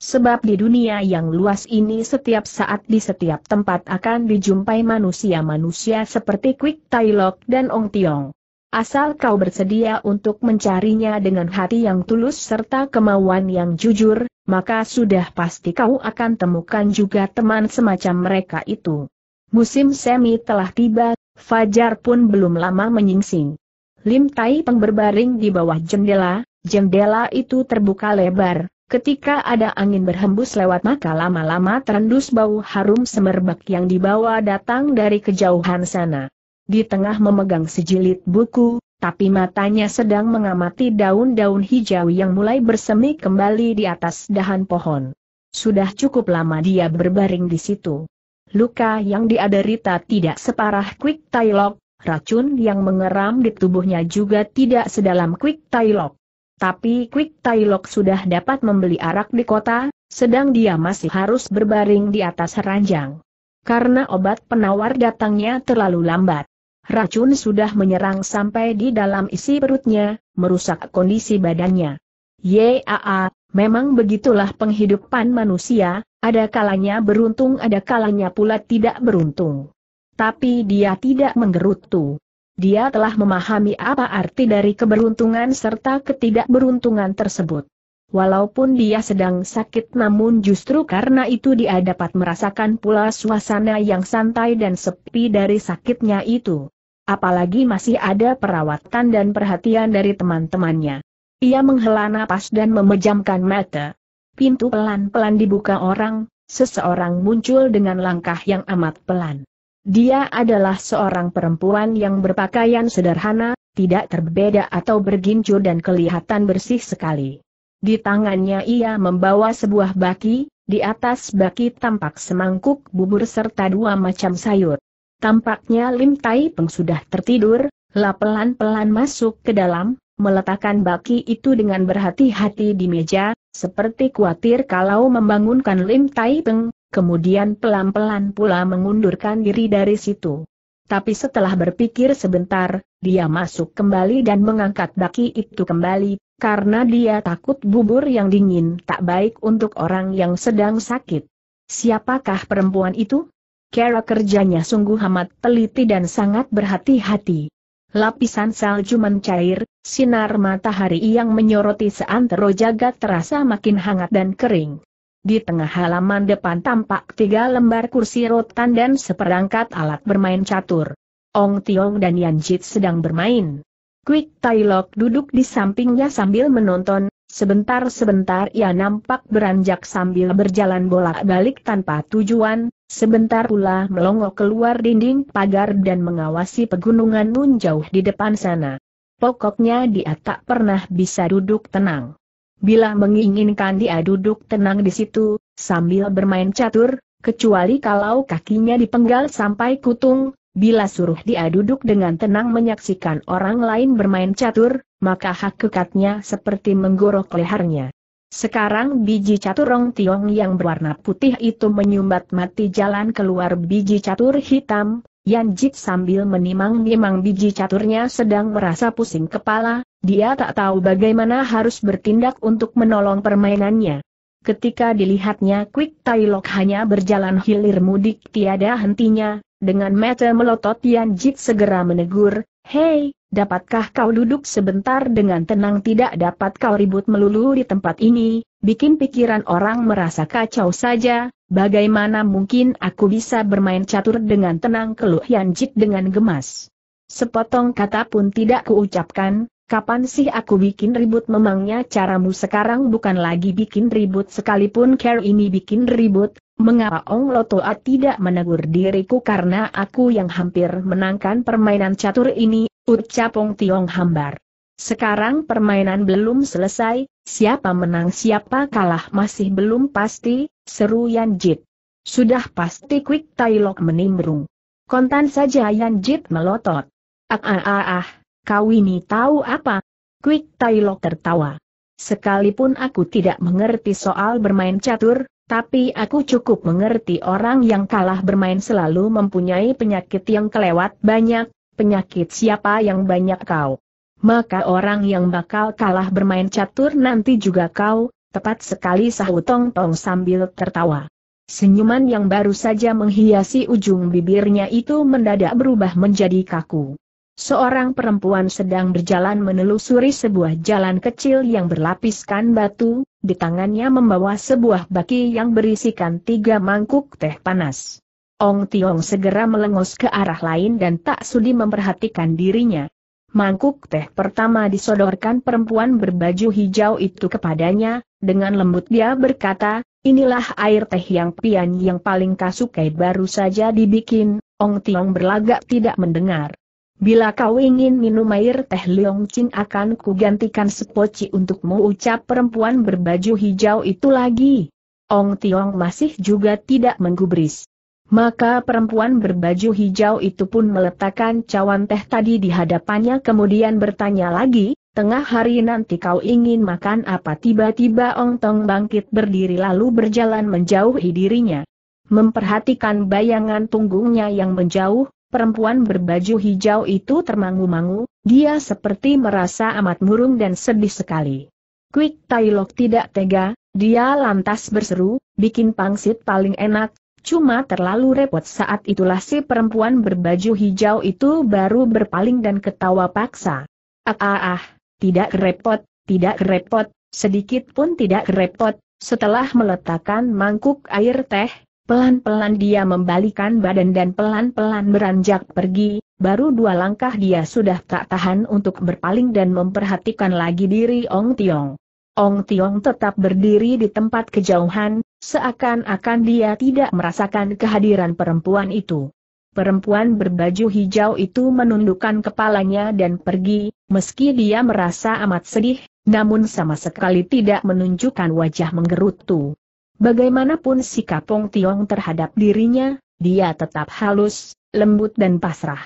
Sebab di dunia yang luas ini setiap saat di setiap tempat akan dijumpai manusia-manusia seperti Quick Tailok dan Ong Tiong. Asal kau bersedia untuk mencarinya dengan hati yang tulus serta kemauan yang jujur, maka sudah pasti kau akan temukan juga teman semacam mereka itu. Musim semi telah tiba, Fajar pun belum lama menyingsing. Lim Tai Peng berbaring di bawah jendela, jendela itu terbuka lebar, ketika ada angin berhembus lewat maka lama-lama terendus bau harum semerbak yang dibawa datang dari kejauhan sana. Di tengah memegang sejilid buku, tapi matanya sedang mengamati daun-daun hijau yang mulai bersemi kembali di atas dahan pohon. Sudah cukup lama dia berbaring di situ. Luka yang diaderita tidak separah Quick Tailok, racun yang mengeram di tubuhnya juga tidak sedalam Quick Tailok. Tapi Quick Tailok sudah dapat membeli arak di kota, sedang dia masih harus berbaring di atas ranjang. Karena obat penawar datangnya terlalu lambat. Racun sudah menyerang sampai di dalam isi perutnya, merusak kondisi badannya. Yaa, memang begitulah penghidupan manusia, ada kalanya beruntung ada kalanya pula tidak beruntung. Tapi dia tidak menggerutu. Dia telah memahami apa arti dari keberuntungan serta ketidakberuntungan tersebut. Walaupun dia sedang sakit namun justru karena itu dia dapat merasakan pula suasana yang santai dan sepi dari sakitnya itu. Apalagi masih ada perawatan dan perhatian dari teman-temannya. Ia menghela napas dan memejamkan mata. Pintu pelan-pelan dibuka orang, seseorang muncul dengan langkah yang amat pelan. Dia adalah seorang perempuan yang berpakaian sederhana, tidak terbeda atau bergincur dan kelihatan bersih sekali. Di tangannya ia membawa sebuah baki, di atas baki tampak semangkuk bubur serta dua macam sayur. Tampaknya Lim Tai Peng sudah tertidur, La pelan-pelan masuk ke dalam, meletakkan baki itu dengan berhati-hati di meja, seperti khawatir kalau membangunkan Lim Tai Peng, kemudian pelan-pelan pula mengundurkan diri dari situ. Tapi setelah berpikir sebentar, dia masuk kembali dan mengangkat baki itu kembali, karena dia takut bubur yang dingin tak baik untuk orang yang sedang sakit. Siapakah perempuan itu? Kera kerjanya sungguh amat teliti dan sangat berhati-hati. Lapisan salju mencair, sinar matahari yang menyoroti seantero jagat terasa makin hangat dan kering. Di tengah halaman depan tampak tiga lembar kursi rotan dan seperangkat alat bermain catur. Ong Tiong dan Yan Jit sedang bermain. Quick Tai Lok duduk di sampingnya sambil menonton, sebentar-sebentar ia nampak beranjak sambil berjalan bolak-balik tanpa tujuan, sebentar pula melongo keluar dinding pagar dan mengawasi pegunungan nun jauh di depan sana. Pokoknya dia tak pernah bisa duduk tenang bila menginginkan dia duduk tenang di situ, sambil bermain catur, kecuali kalau kakinya dipenggal sampai kutung, bila suruh dia duduk dengan tenang menyaksikan orang lain bermain catur, maka hakikatnya seperti menggorok lehernya. Sekarang biji catur Rong Tiong yang berwarna putih itu menyumbat mati jalan keluar biji catur hitam, Yan Jit sambil menimang-nimang biji caturnya sedang merasa pusing kepala, dia tak tahu bagaimana harus bertindak untuk menolong permainannya. Ketika dilihatnya Quick Tai Lok hanya berjalan hilir mudik tiada hentinya, dengan mata melotot Yan Jit segera menegur, Hei, Dapatkah kau duduk sebentar dengan tenang tidak dapat kau ribut melulu di tempat ini, bikin pikiran orang merasa kacau saja, bagaimana mungkin aku bisa bermain catur dengan tenang keluh Yanjit dengan gemas. Sepotong kata pun tidak kuucapkan, kapan sih aku bikin ribut memangnya caramu sekarang bukan lagi bikin ribut sekalipun care ini bikin ribut, mengapa Ong Lotoa tidak menegur diriku karena aku yang hampir menangkan permainan catur ini, ucap Ong Tiong hambar. Sekarang permainan belum selesai, siapa menang siapa kalah masih belum pasti, seru Yan Jit. Sudah pasti Quick Tailok menimbrung. Kontan saja Yan Jit melotot. Ah ah ah ah, kau ini tahu apa? Quick Tailok tertawa. Sekalipun aku tidak mengerti soal bermain catur, tapi aku cukup mengerti orang yang kalah bermain selalu mempunyai penyakit yang kelewat banyak, penyakit siapa yang banyak kau. Maka orang yang bakal kalah bermain catur nanti juga kau, tepat sekali sahut Tong Tong sambil tertawa. Senyuman yang baru saja menghiasi ujung bibirnya itu mendadak berubah menjadi kaku. Seorang perempuan sedang berjalan menelusuri sebuah jalan kecil yang berlapiskan batu, di tangannya membawa sebuah baki yang berisikan tiga mangkuk teh panas. Ong Tiong segera melengos ke arah lain dan tak sudi memperhatikan dirinya. Mangkuk teh pertama disodorkan perempuan berbaju hijau itu kepadanya, dengan lembut dia berkata, inilah air teh yang pian yang paling kasukai baru saja dibikin, Ong Tiong berlagak tidak mendengar. Bila kau ingin minum air teh Leong Chin akan kugantikan sepoci untukmu ucap perempuan berbaju hijau itu lagi. Ong Tiong masih juga tidak menggubris. Maka perempuan berbaju hijau itu pun meletakkan cawan teh tadi di hadapannya kemudian bertanya lagi, tengah hari nanti kau ingin makan apa tiba-tiba Ong Tong bangkit berdiri lalu berjalan menjauhi dirinya. Memperhatikan bayangan punggungnya yang menjauh, Perempuan berbaju hijau itu termangu-mangu, dia seperti merasa amat murung dan sedih sekali. Quick Tailok tidak tega, dia lantas berseru, bikin pangsit paling enak, cuma terlalu repot saat itulah si perempuan berbaju hijau itu baru berpaling dan ketawa paksa. Ah ah ah, tidak repot, tidak repot, sedikit pun tidak repot, setelah meletakkan mangkuk air teh, Pelan-pelan dia membalikan badan dan pelan-pelan beranjak pergi, baru dua langkah dia sudah tak tahan untuk berpaling dan memperhatikan lagi diri Ong Tiong. Ong Tiong tetap berdiri di tempat kejauhan, seakan-akan dia tidak merasakan kehadiran perempuan itu. Perempuan berbaju hijau itu menundukkan kepalanya dan pergi, meski dia merasa amat sedih, namun sama sekali tidak menunjukkan wajah menggerutu. Bagaimanapun sikap Pong Tiong terhadap dirinya, dia tetap halus, lembut dan pasrah.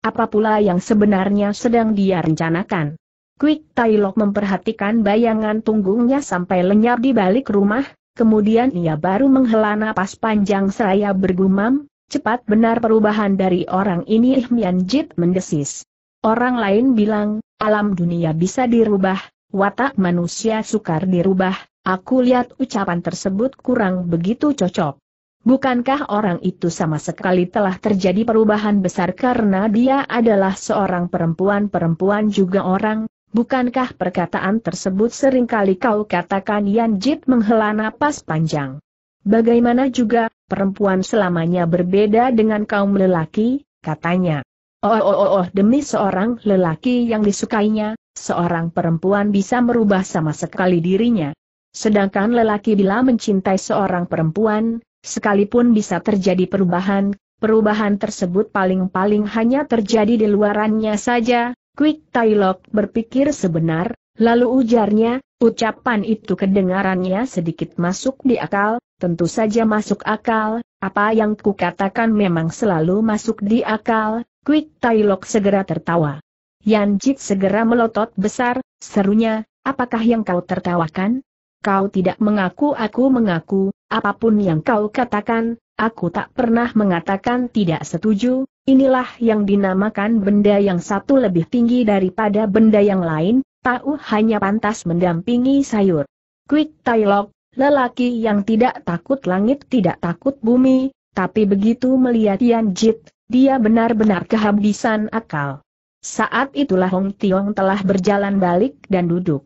Apa pula yang sebenarnya sedang dia rencanakan? Quick Lok memperhatikan bayangan tunggungnya sampai lenyap di balik rumah, kemudian ia baru menghela napas panjang seraya bergumam, cepat benar perubahan dari orang ini Mian Jit mendesis. Orang lain bilang, alam dunia bisa dirubah, watak manusia sukar dirubah, Aku lihat ucapan tersebut kurang begitu cocok. Bukankah orang itu sama sekali telah terjadi perubahan besar karena dia adalah seorang perempuan-perempuan juga orang, bukankah perkataan tersebut seringkali kau katakan Yan Jit menghela napas panjang. Bagaimana juga, perempuan selamanya berbeda dengan kaum lelaki, katanya. Oh, oh, oh, oh, demi seorang lelaki yang disukainya, seorang perempuan bisa merubah sama sekali dirinya, Sedangkan lelaki bila mencintai seorang perempuan, sekalipun bisa terjadi perubahan, perubahan tersebut paling-paling hanya terjadi di luarannya saja, Quick Tailok berpikir sebenar, lalu ujarnya, ucapan itu kedengarannya sedikit masuk di akal, tentu saja masuk akal, apa yang kukatakan memang selalu masuk di akal, Quick Tailok segera tertawa. Jit segera melotot besar, serunya, apakah yang kau tertawakan? kau tidak mengaku aku mengaku, apapun yang kau katakan, aku tak pernah mengatakan tidak setuju, inilah yang dinamakan benda yang satu lebih tinggi daripada benda yang lain, Tahu hanya pantas mendampingi sayur. Quick Tailok, lelaki yang tidak takut langit tidak takut bumi, tapi begitu melihat Yan Jit, dia benar-benar kehabisan akal. Saat itulah Hong Tiong telah berjalan balik dan duduk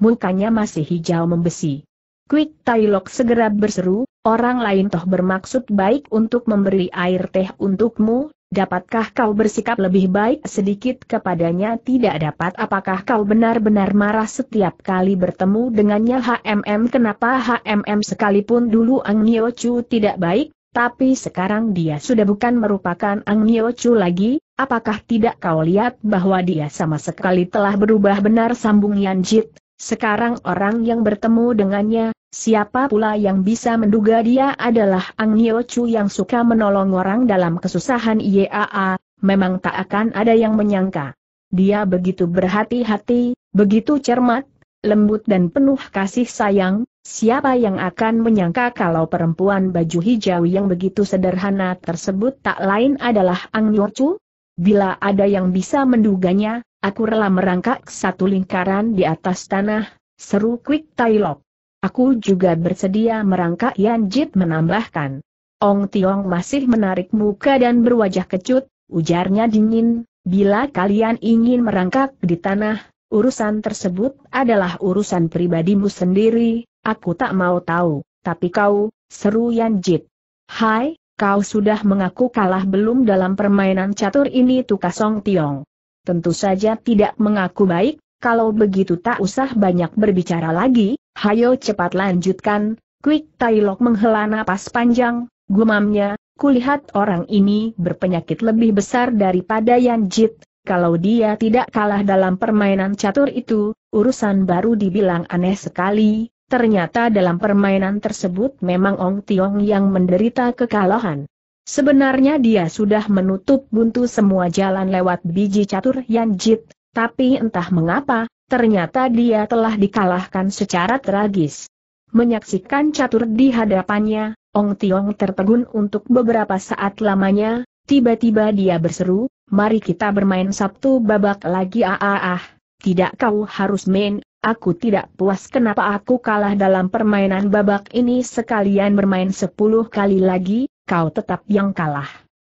mukanya masih hijau membesi. Quick Tailok segera berseru, orang lain toh bermaksud baik untuk memberi air teh untukmu, dapatkah kau bersikap lebih baik sedikit kepadanya tidak dapat apakah kau benar-benar marah setiap kali bertemu dengannya HMM kenapa HMM sekalipun dulu Ang Nio Chu tidak baik, tapi sekarang dia sudah bukan merupakan Ang Nio Chu lagi, apakah tidak kau lihat bahwa dia sama sekali telah berubah benar sambung Yan Jit, sekarang orang yang bertemu dengannya, siapa pula yang bisa menduga dia adalah Ang Nio Chu yang suka menolong orang dalam kesusahan IAA, memang tak akan ada yang menyangka. Dia begitu berhati-hati, begitu cermat, lembut dan penuh kasih sayang, siapa yang akan menyangka kalau perempuan baju hijau yang begitu sederhana tersebut tak lain adalah Ang Nio Chu? Bila ada yang bisa menduganya, Aku rela merangkak satu lingkaran di atas tanah, seru Quick Tailok. Aku juga bersedia merangkak Yan Jit menambahkan. Ong Tiong masih menarik muka dan berwajah kecut, ujarnya dingin, bila kalian ingin merangkak di tanah, urusan tersebut adalah urusan pribadimu sendiri, aku tak mau tahu, tapi kau, seru Yan Jit. Hai, kau sudah mengaku kalah belum dalam permainan catur ini tukas Ong Tiong tentu saja tidak mengaku baik, kalau begitu tak usah banyak berbicara lagi, hayo cepat lanjutkan, Quick Tailok menghela napas panjang, gumamnya, kulihat orang ini berpenyakit lebih besar daripada Yan Jit, kalau dia tidak kalah dalam permainan catur itu, urusan baru dibilang aneh sekali, ternyata dalam permainan tersebut memang Ong Tiong yang menderita kekalahan. Sebenarnya dia sudah menutup buntu semua jalan lewat biji catur Yan Jit, tapi entah mengapa, ternyata dia telah dikalahkan secara tragis. Menyaksikan catur di hadapannya, Ong Tiong tertegun untuk beberapa saat lamanya, tiba-tiba dia berseru, mari kita bermain Sabtu babak lagi ah ah ah, tidak kau harus main, aku tidak puas kenapa aku kalah dalam permainan babak ini sekalian bermain 10 kali lagi, kau tetap yang kalah.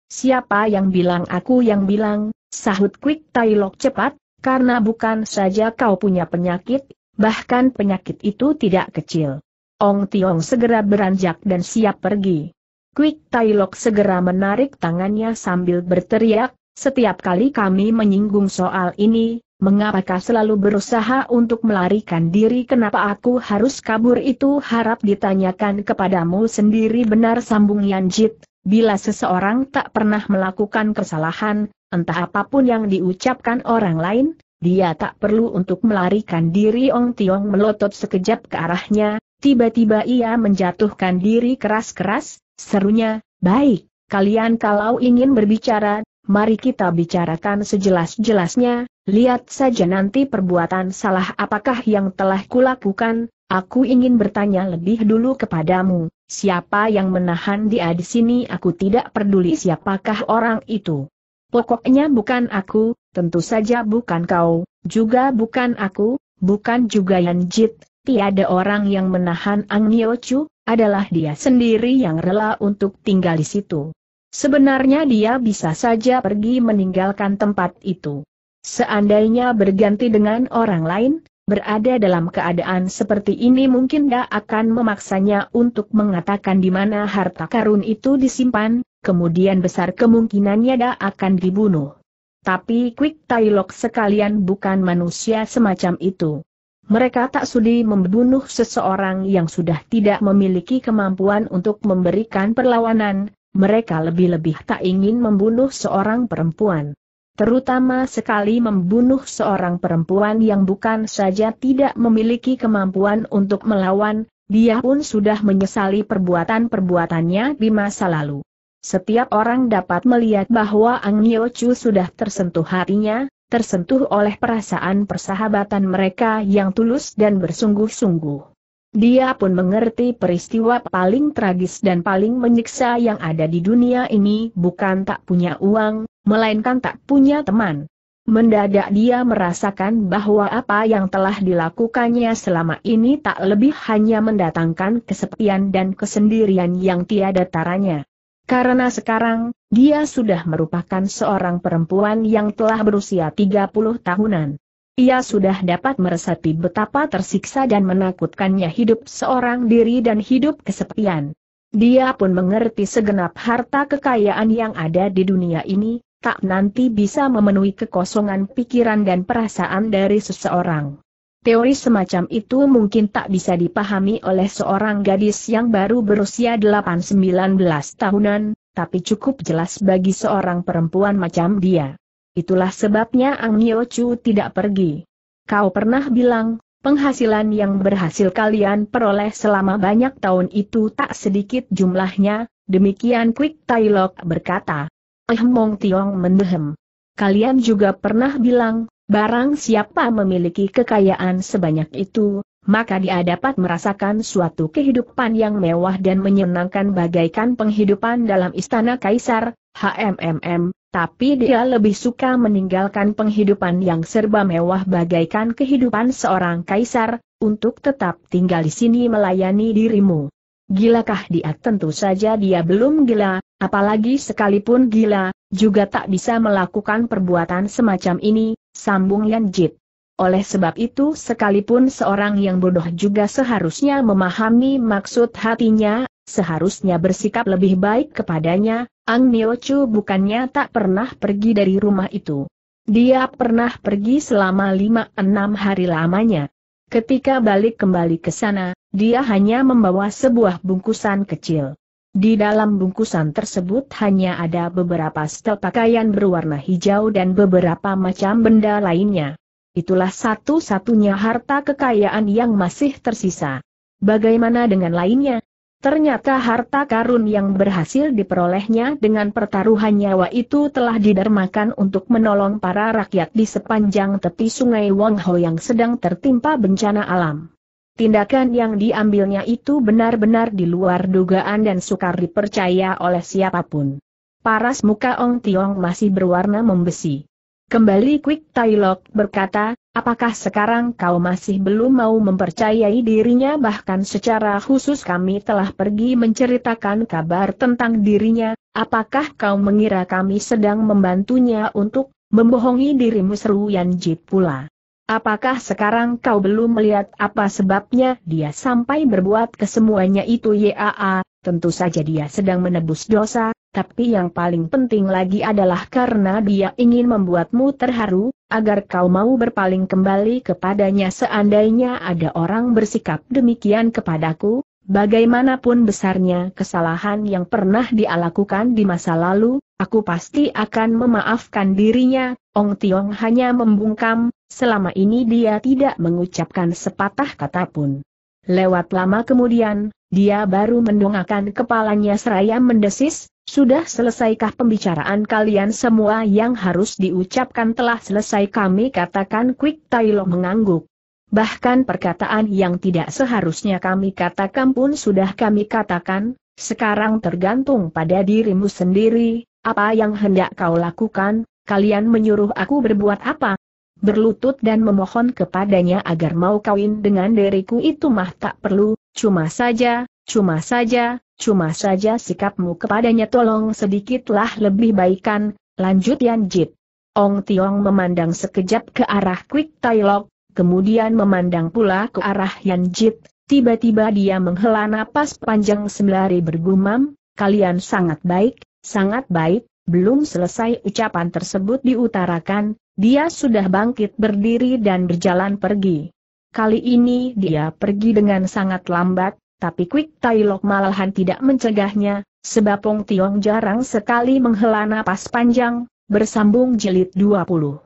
Siapa yang bilang aku yang bilang, sahut Quick Tai cepat, karena bukan saja kau punya penyakit, bahkan penyakit itu tidak kecil. Ong Tiong segera beranjak dan siap pergi. Quick Tai segera menarik tangannya sambil berteriak, setiap kali kami menyinggung soal ini, mengapakah selalu berusaha untuk melarikan diri kenapa aku harus kabur itu harap ditanyakan kepadamu sendiri benar sambung Yanjit, bila seseorang tak pernah melakukan kesalahan, entah apapun yang diucapkan orang lain, dia tak perlu untuk melarikan diri Ong Tiong melotot sekejap ke arahnya, tiba-tiba ia menjatuhkan diri keras-keras, serunya, baik, kalian kalau ingin berbicara, mari kita bicarakan sejelas-jelasnya, Lihat saja nanti perbuatan salah apakah yang telah kulakukan, aku ingin bertanya lebih dulu kepadamu, siapa yang menahan dia di sini aku tidak peduli siapakah orang itu. Pokoknya bukan aku, tentu saja bukan kau, juga bukan aku, bukan juga Yan Jit, tiada orang yang menahan Ang Chu, adalah dia sendiri yang rela untuk tinggal di situ. Sebenarnya dia bisa saja pergi meninggalkan tempat itu. Seandainya berganti dengan orang lain, berada dalam keadaan seperti ini mungkin dia akan memaksanya untuk mengatakan di mana harta karun itu disimpan, kemudian besar kemungkinannya dia akan dibunuh. Tapi Quick Tailok sekalian bukan manusia semacam itu. Mereka tak sudi membunuh seseorang yang sudah tidak memiliki kemampuan untuk memberikan perlawanan, mereka lebih-lebih tak ingin membunuh seorang perempuan terutama sekali membunuh seorang perempuan yang bukan saja tidak memiliki kemampuan untuk melawan, dia pun sudah menyesali perbuatan-perbuatannya di masa lalu. Setiap orang dapat melihat bahwa Ang sudah tersentuh hatinya, tersentuh oleh perasaan persahabatan mereka yang tulus dan bersungguh-sungguh. Dia pun mengerti peristiwa paling tragis dan paling menyiksa yang ada di dunia ini bukan tak punya uang, melainkan tak punya teman. Mendadak dia merasakan bahwa apa yang telah dilakukannya selama ini tak lebih hanya mendatangkan kesepian dan kesendirian yang tiada taranya. Karena sekarang, dia sudah merupakan seorang perempuan yang telah berusia 30 tahunan. Ia sudah dapat meresapi betapa tersiksa dan menakutkannya hidup seorang diri dan hidup kesepian. Dia pun mengerti segenap harta kekayaan yang ada di dunia ini, tak nanti bisa memenuhi kekosongan pikiran dan perasaan dari seseorang. Teori semacam itu mungkin tak bisa dipahami oleh seorang gadis yang baru berusia 8-19 tahunan, tapi cukup jelas bagi seorang perempuan macam dia. Itulah sebabnya Ang Myo Chu tidak pergi. Kau pernah bilang, penghasilan yang berhasil kalian peroleh selama banyak tahun itu tak sedikit jumlahnya, demikian Quick Tai Lok berkata. Eh Mong Tiong mendehem. Kalian juga pernah bilang, barang siapa memiliki kekayaan sebanyak itu, maka dia dapat merasakan suatu kehidupan yang mewah dan menyenangkan bagaikan penghidupan dalam istana kaisar, HMMM, tapi dia lebih suka meninggalkan penghidupan yang serba mewah bagaikan kehidupan seorang kaisar, untuk tetap tinggal di sini melayani dirimu. Gilakah dia? Tentu saja dia belum gila, apalagi sekalipun gila, juga tak bisa melakukan perbuatan semacam ini, sambung Yanjit. Oleh sebab itu sekalipun seorang yang bodoh juga seharusnya memahami maksud hatinya, seharusnya bersikap lebih baik kepadanya, Ang Niochu bukannya tak pernah pergi dari rumah itu. Dia pernah pergi selama lima enam hari lamanya. Ketika balik kembali ke sana, dia hanya membawa sebuah bungkusan kecil. Di dalam bungkusan tersebut hanya ada beberapa setel pakaian berwarna hijau dan beberapa macam benda lainnya. Itulah satu-satunya harta kekayaan yang masih tersisa. Bagaimana dengan lainnya? Ternyata harta karun yang berhasil diperolehnya dengan pertaruhan nyawa itu telah didermakan untuk menolong para rakyat di sepanjang tepi sungai Wangho yang sedang tertimpa bencana alam. Tindakan yang diambilnya itu benar-benar di luar dugaan dan sukar dipercaya oleh siapapun. Paras muka Ong Tiong masih berwarna membesi. Kembali Quick Tailok berkata, apakah sekarang kau masih belum mau mempercayai dirinya bahkan secara khusus kami telah pergi menceritakan kabar tentang dirinya, apakah kau mengira kami sedang membantunya untuk membohongi dirimu seru Yanji pula. Apakah sekarang kau belum melihat apa sebabnya dia sampai berbuat kesemuanya itu Yaa, tentu saja dia sedang menebus dosa, tapi yang paling penting lagi adalah karena dia ingin membuatmu terharu, agar kau mau berpaling kembali kepadanya seandainya ada orang bersikap demikian kepadaku, bagaimanapun besarnya kesalahan yang pernah dia lakukan di masa lalu, aku pasti akan memaafkan dirinya, Ong Tiong hanya membungkam, selama ini dia tidak mengucapkan sepatah kata pun. Lewat lama kemudian, dia baru mendongakkan kepalanya seraya mendesis, sudah selesaikah pembicaraan kalian semua yang harus diucapkan telah selesai kami katakan Quick Tailo mengangguk. Bahkan perkataan yang tidak seharusnya kami katakan pun sudah kami katakan, sekarang tergantung pada dirimu sendiri, apa yang hendak kau lakukan, kalian menyuruh aku berbuat apa? Berlutut dan memohon kepadanya agar mau kawin dengan diriku itu mah tak perlu, Cuma saja, cuma saja, cuma saja sikapmu kepadanya tolong sedikitlah lebih baikkan. lanjut Yan Jit. Ong Tiong memandang sekejap ke arah Quick Tai kemudian memandang pula ke arah Yan Jit, tiba-tiba dia menghela napas panjang sembari bergumam, kalian sangat baik, sangat baik, belum selesai ucapan tersebut diutarakan, dia sudah bangkit berdiri dan berjalan pergi. Kali ini dia pergi dengan sangat lambat, tapi Quick Tailok malahan tidak mencegahnya, sebab Pong Tiong jarang sekali menghela napas panjang, bersambung jilid 20.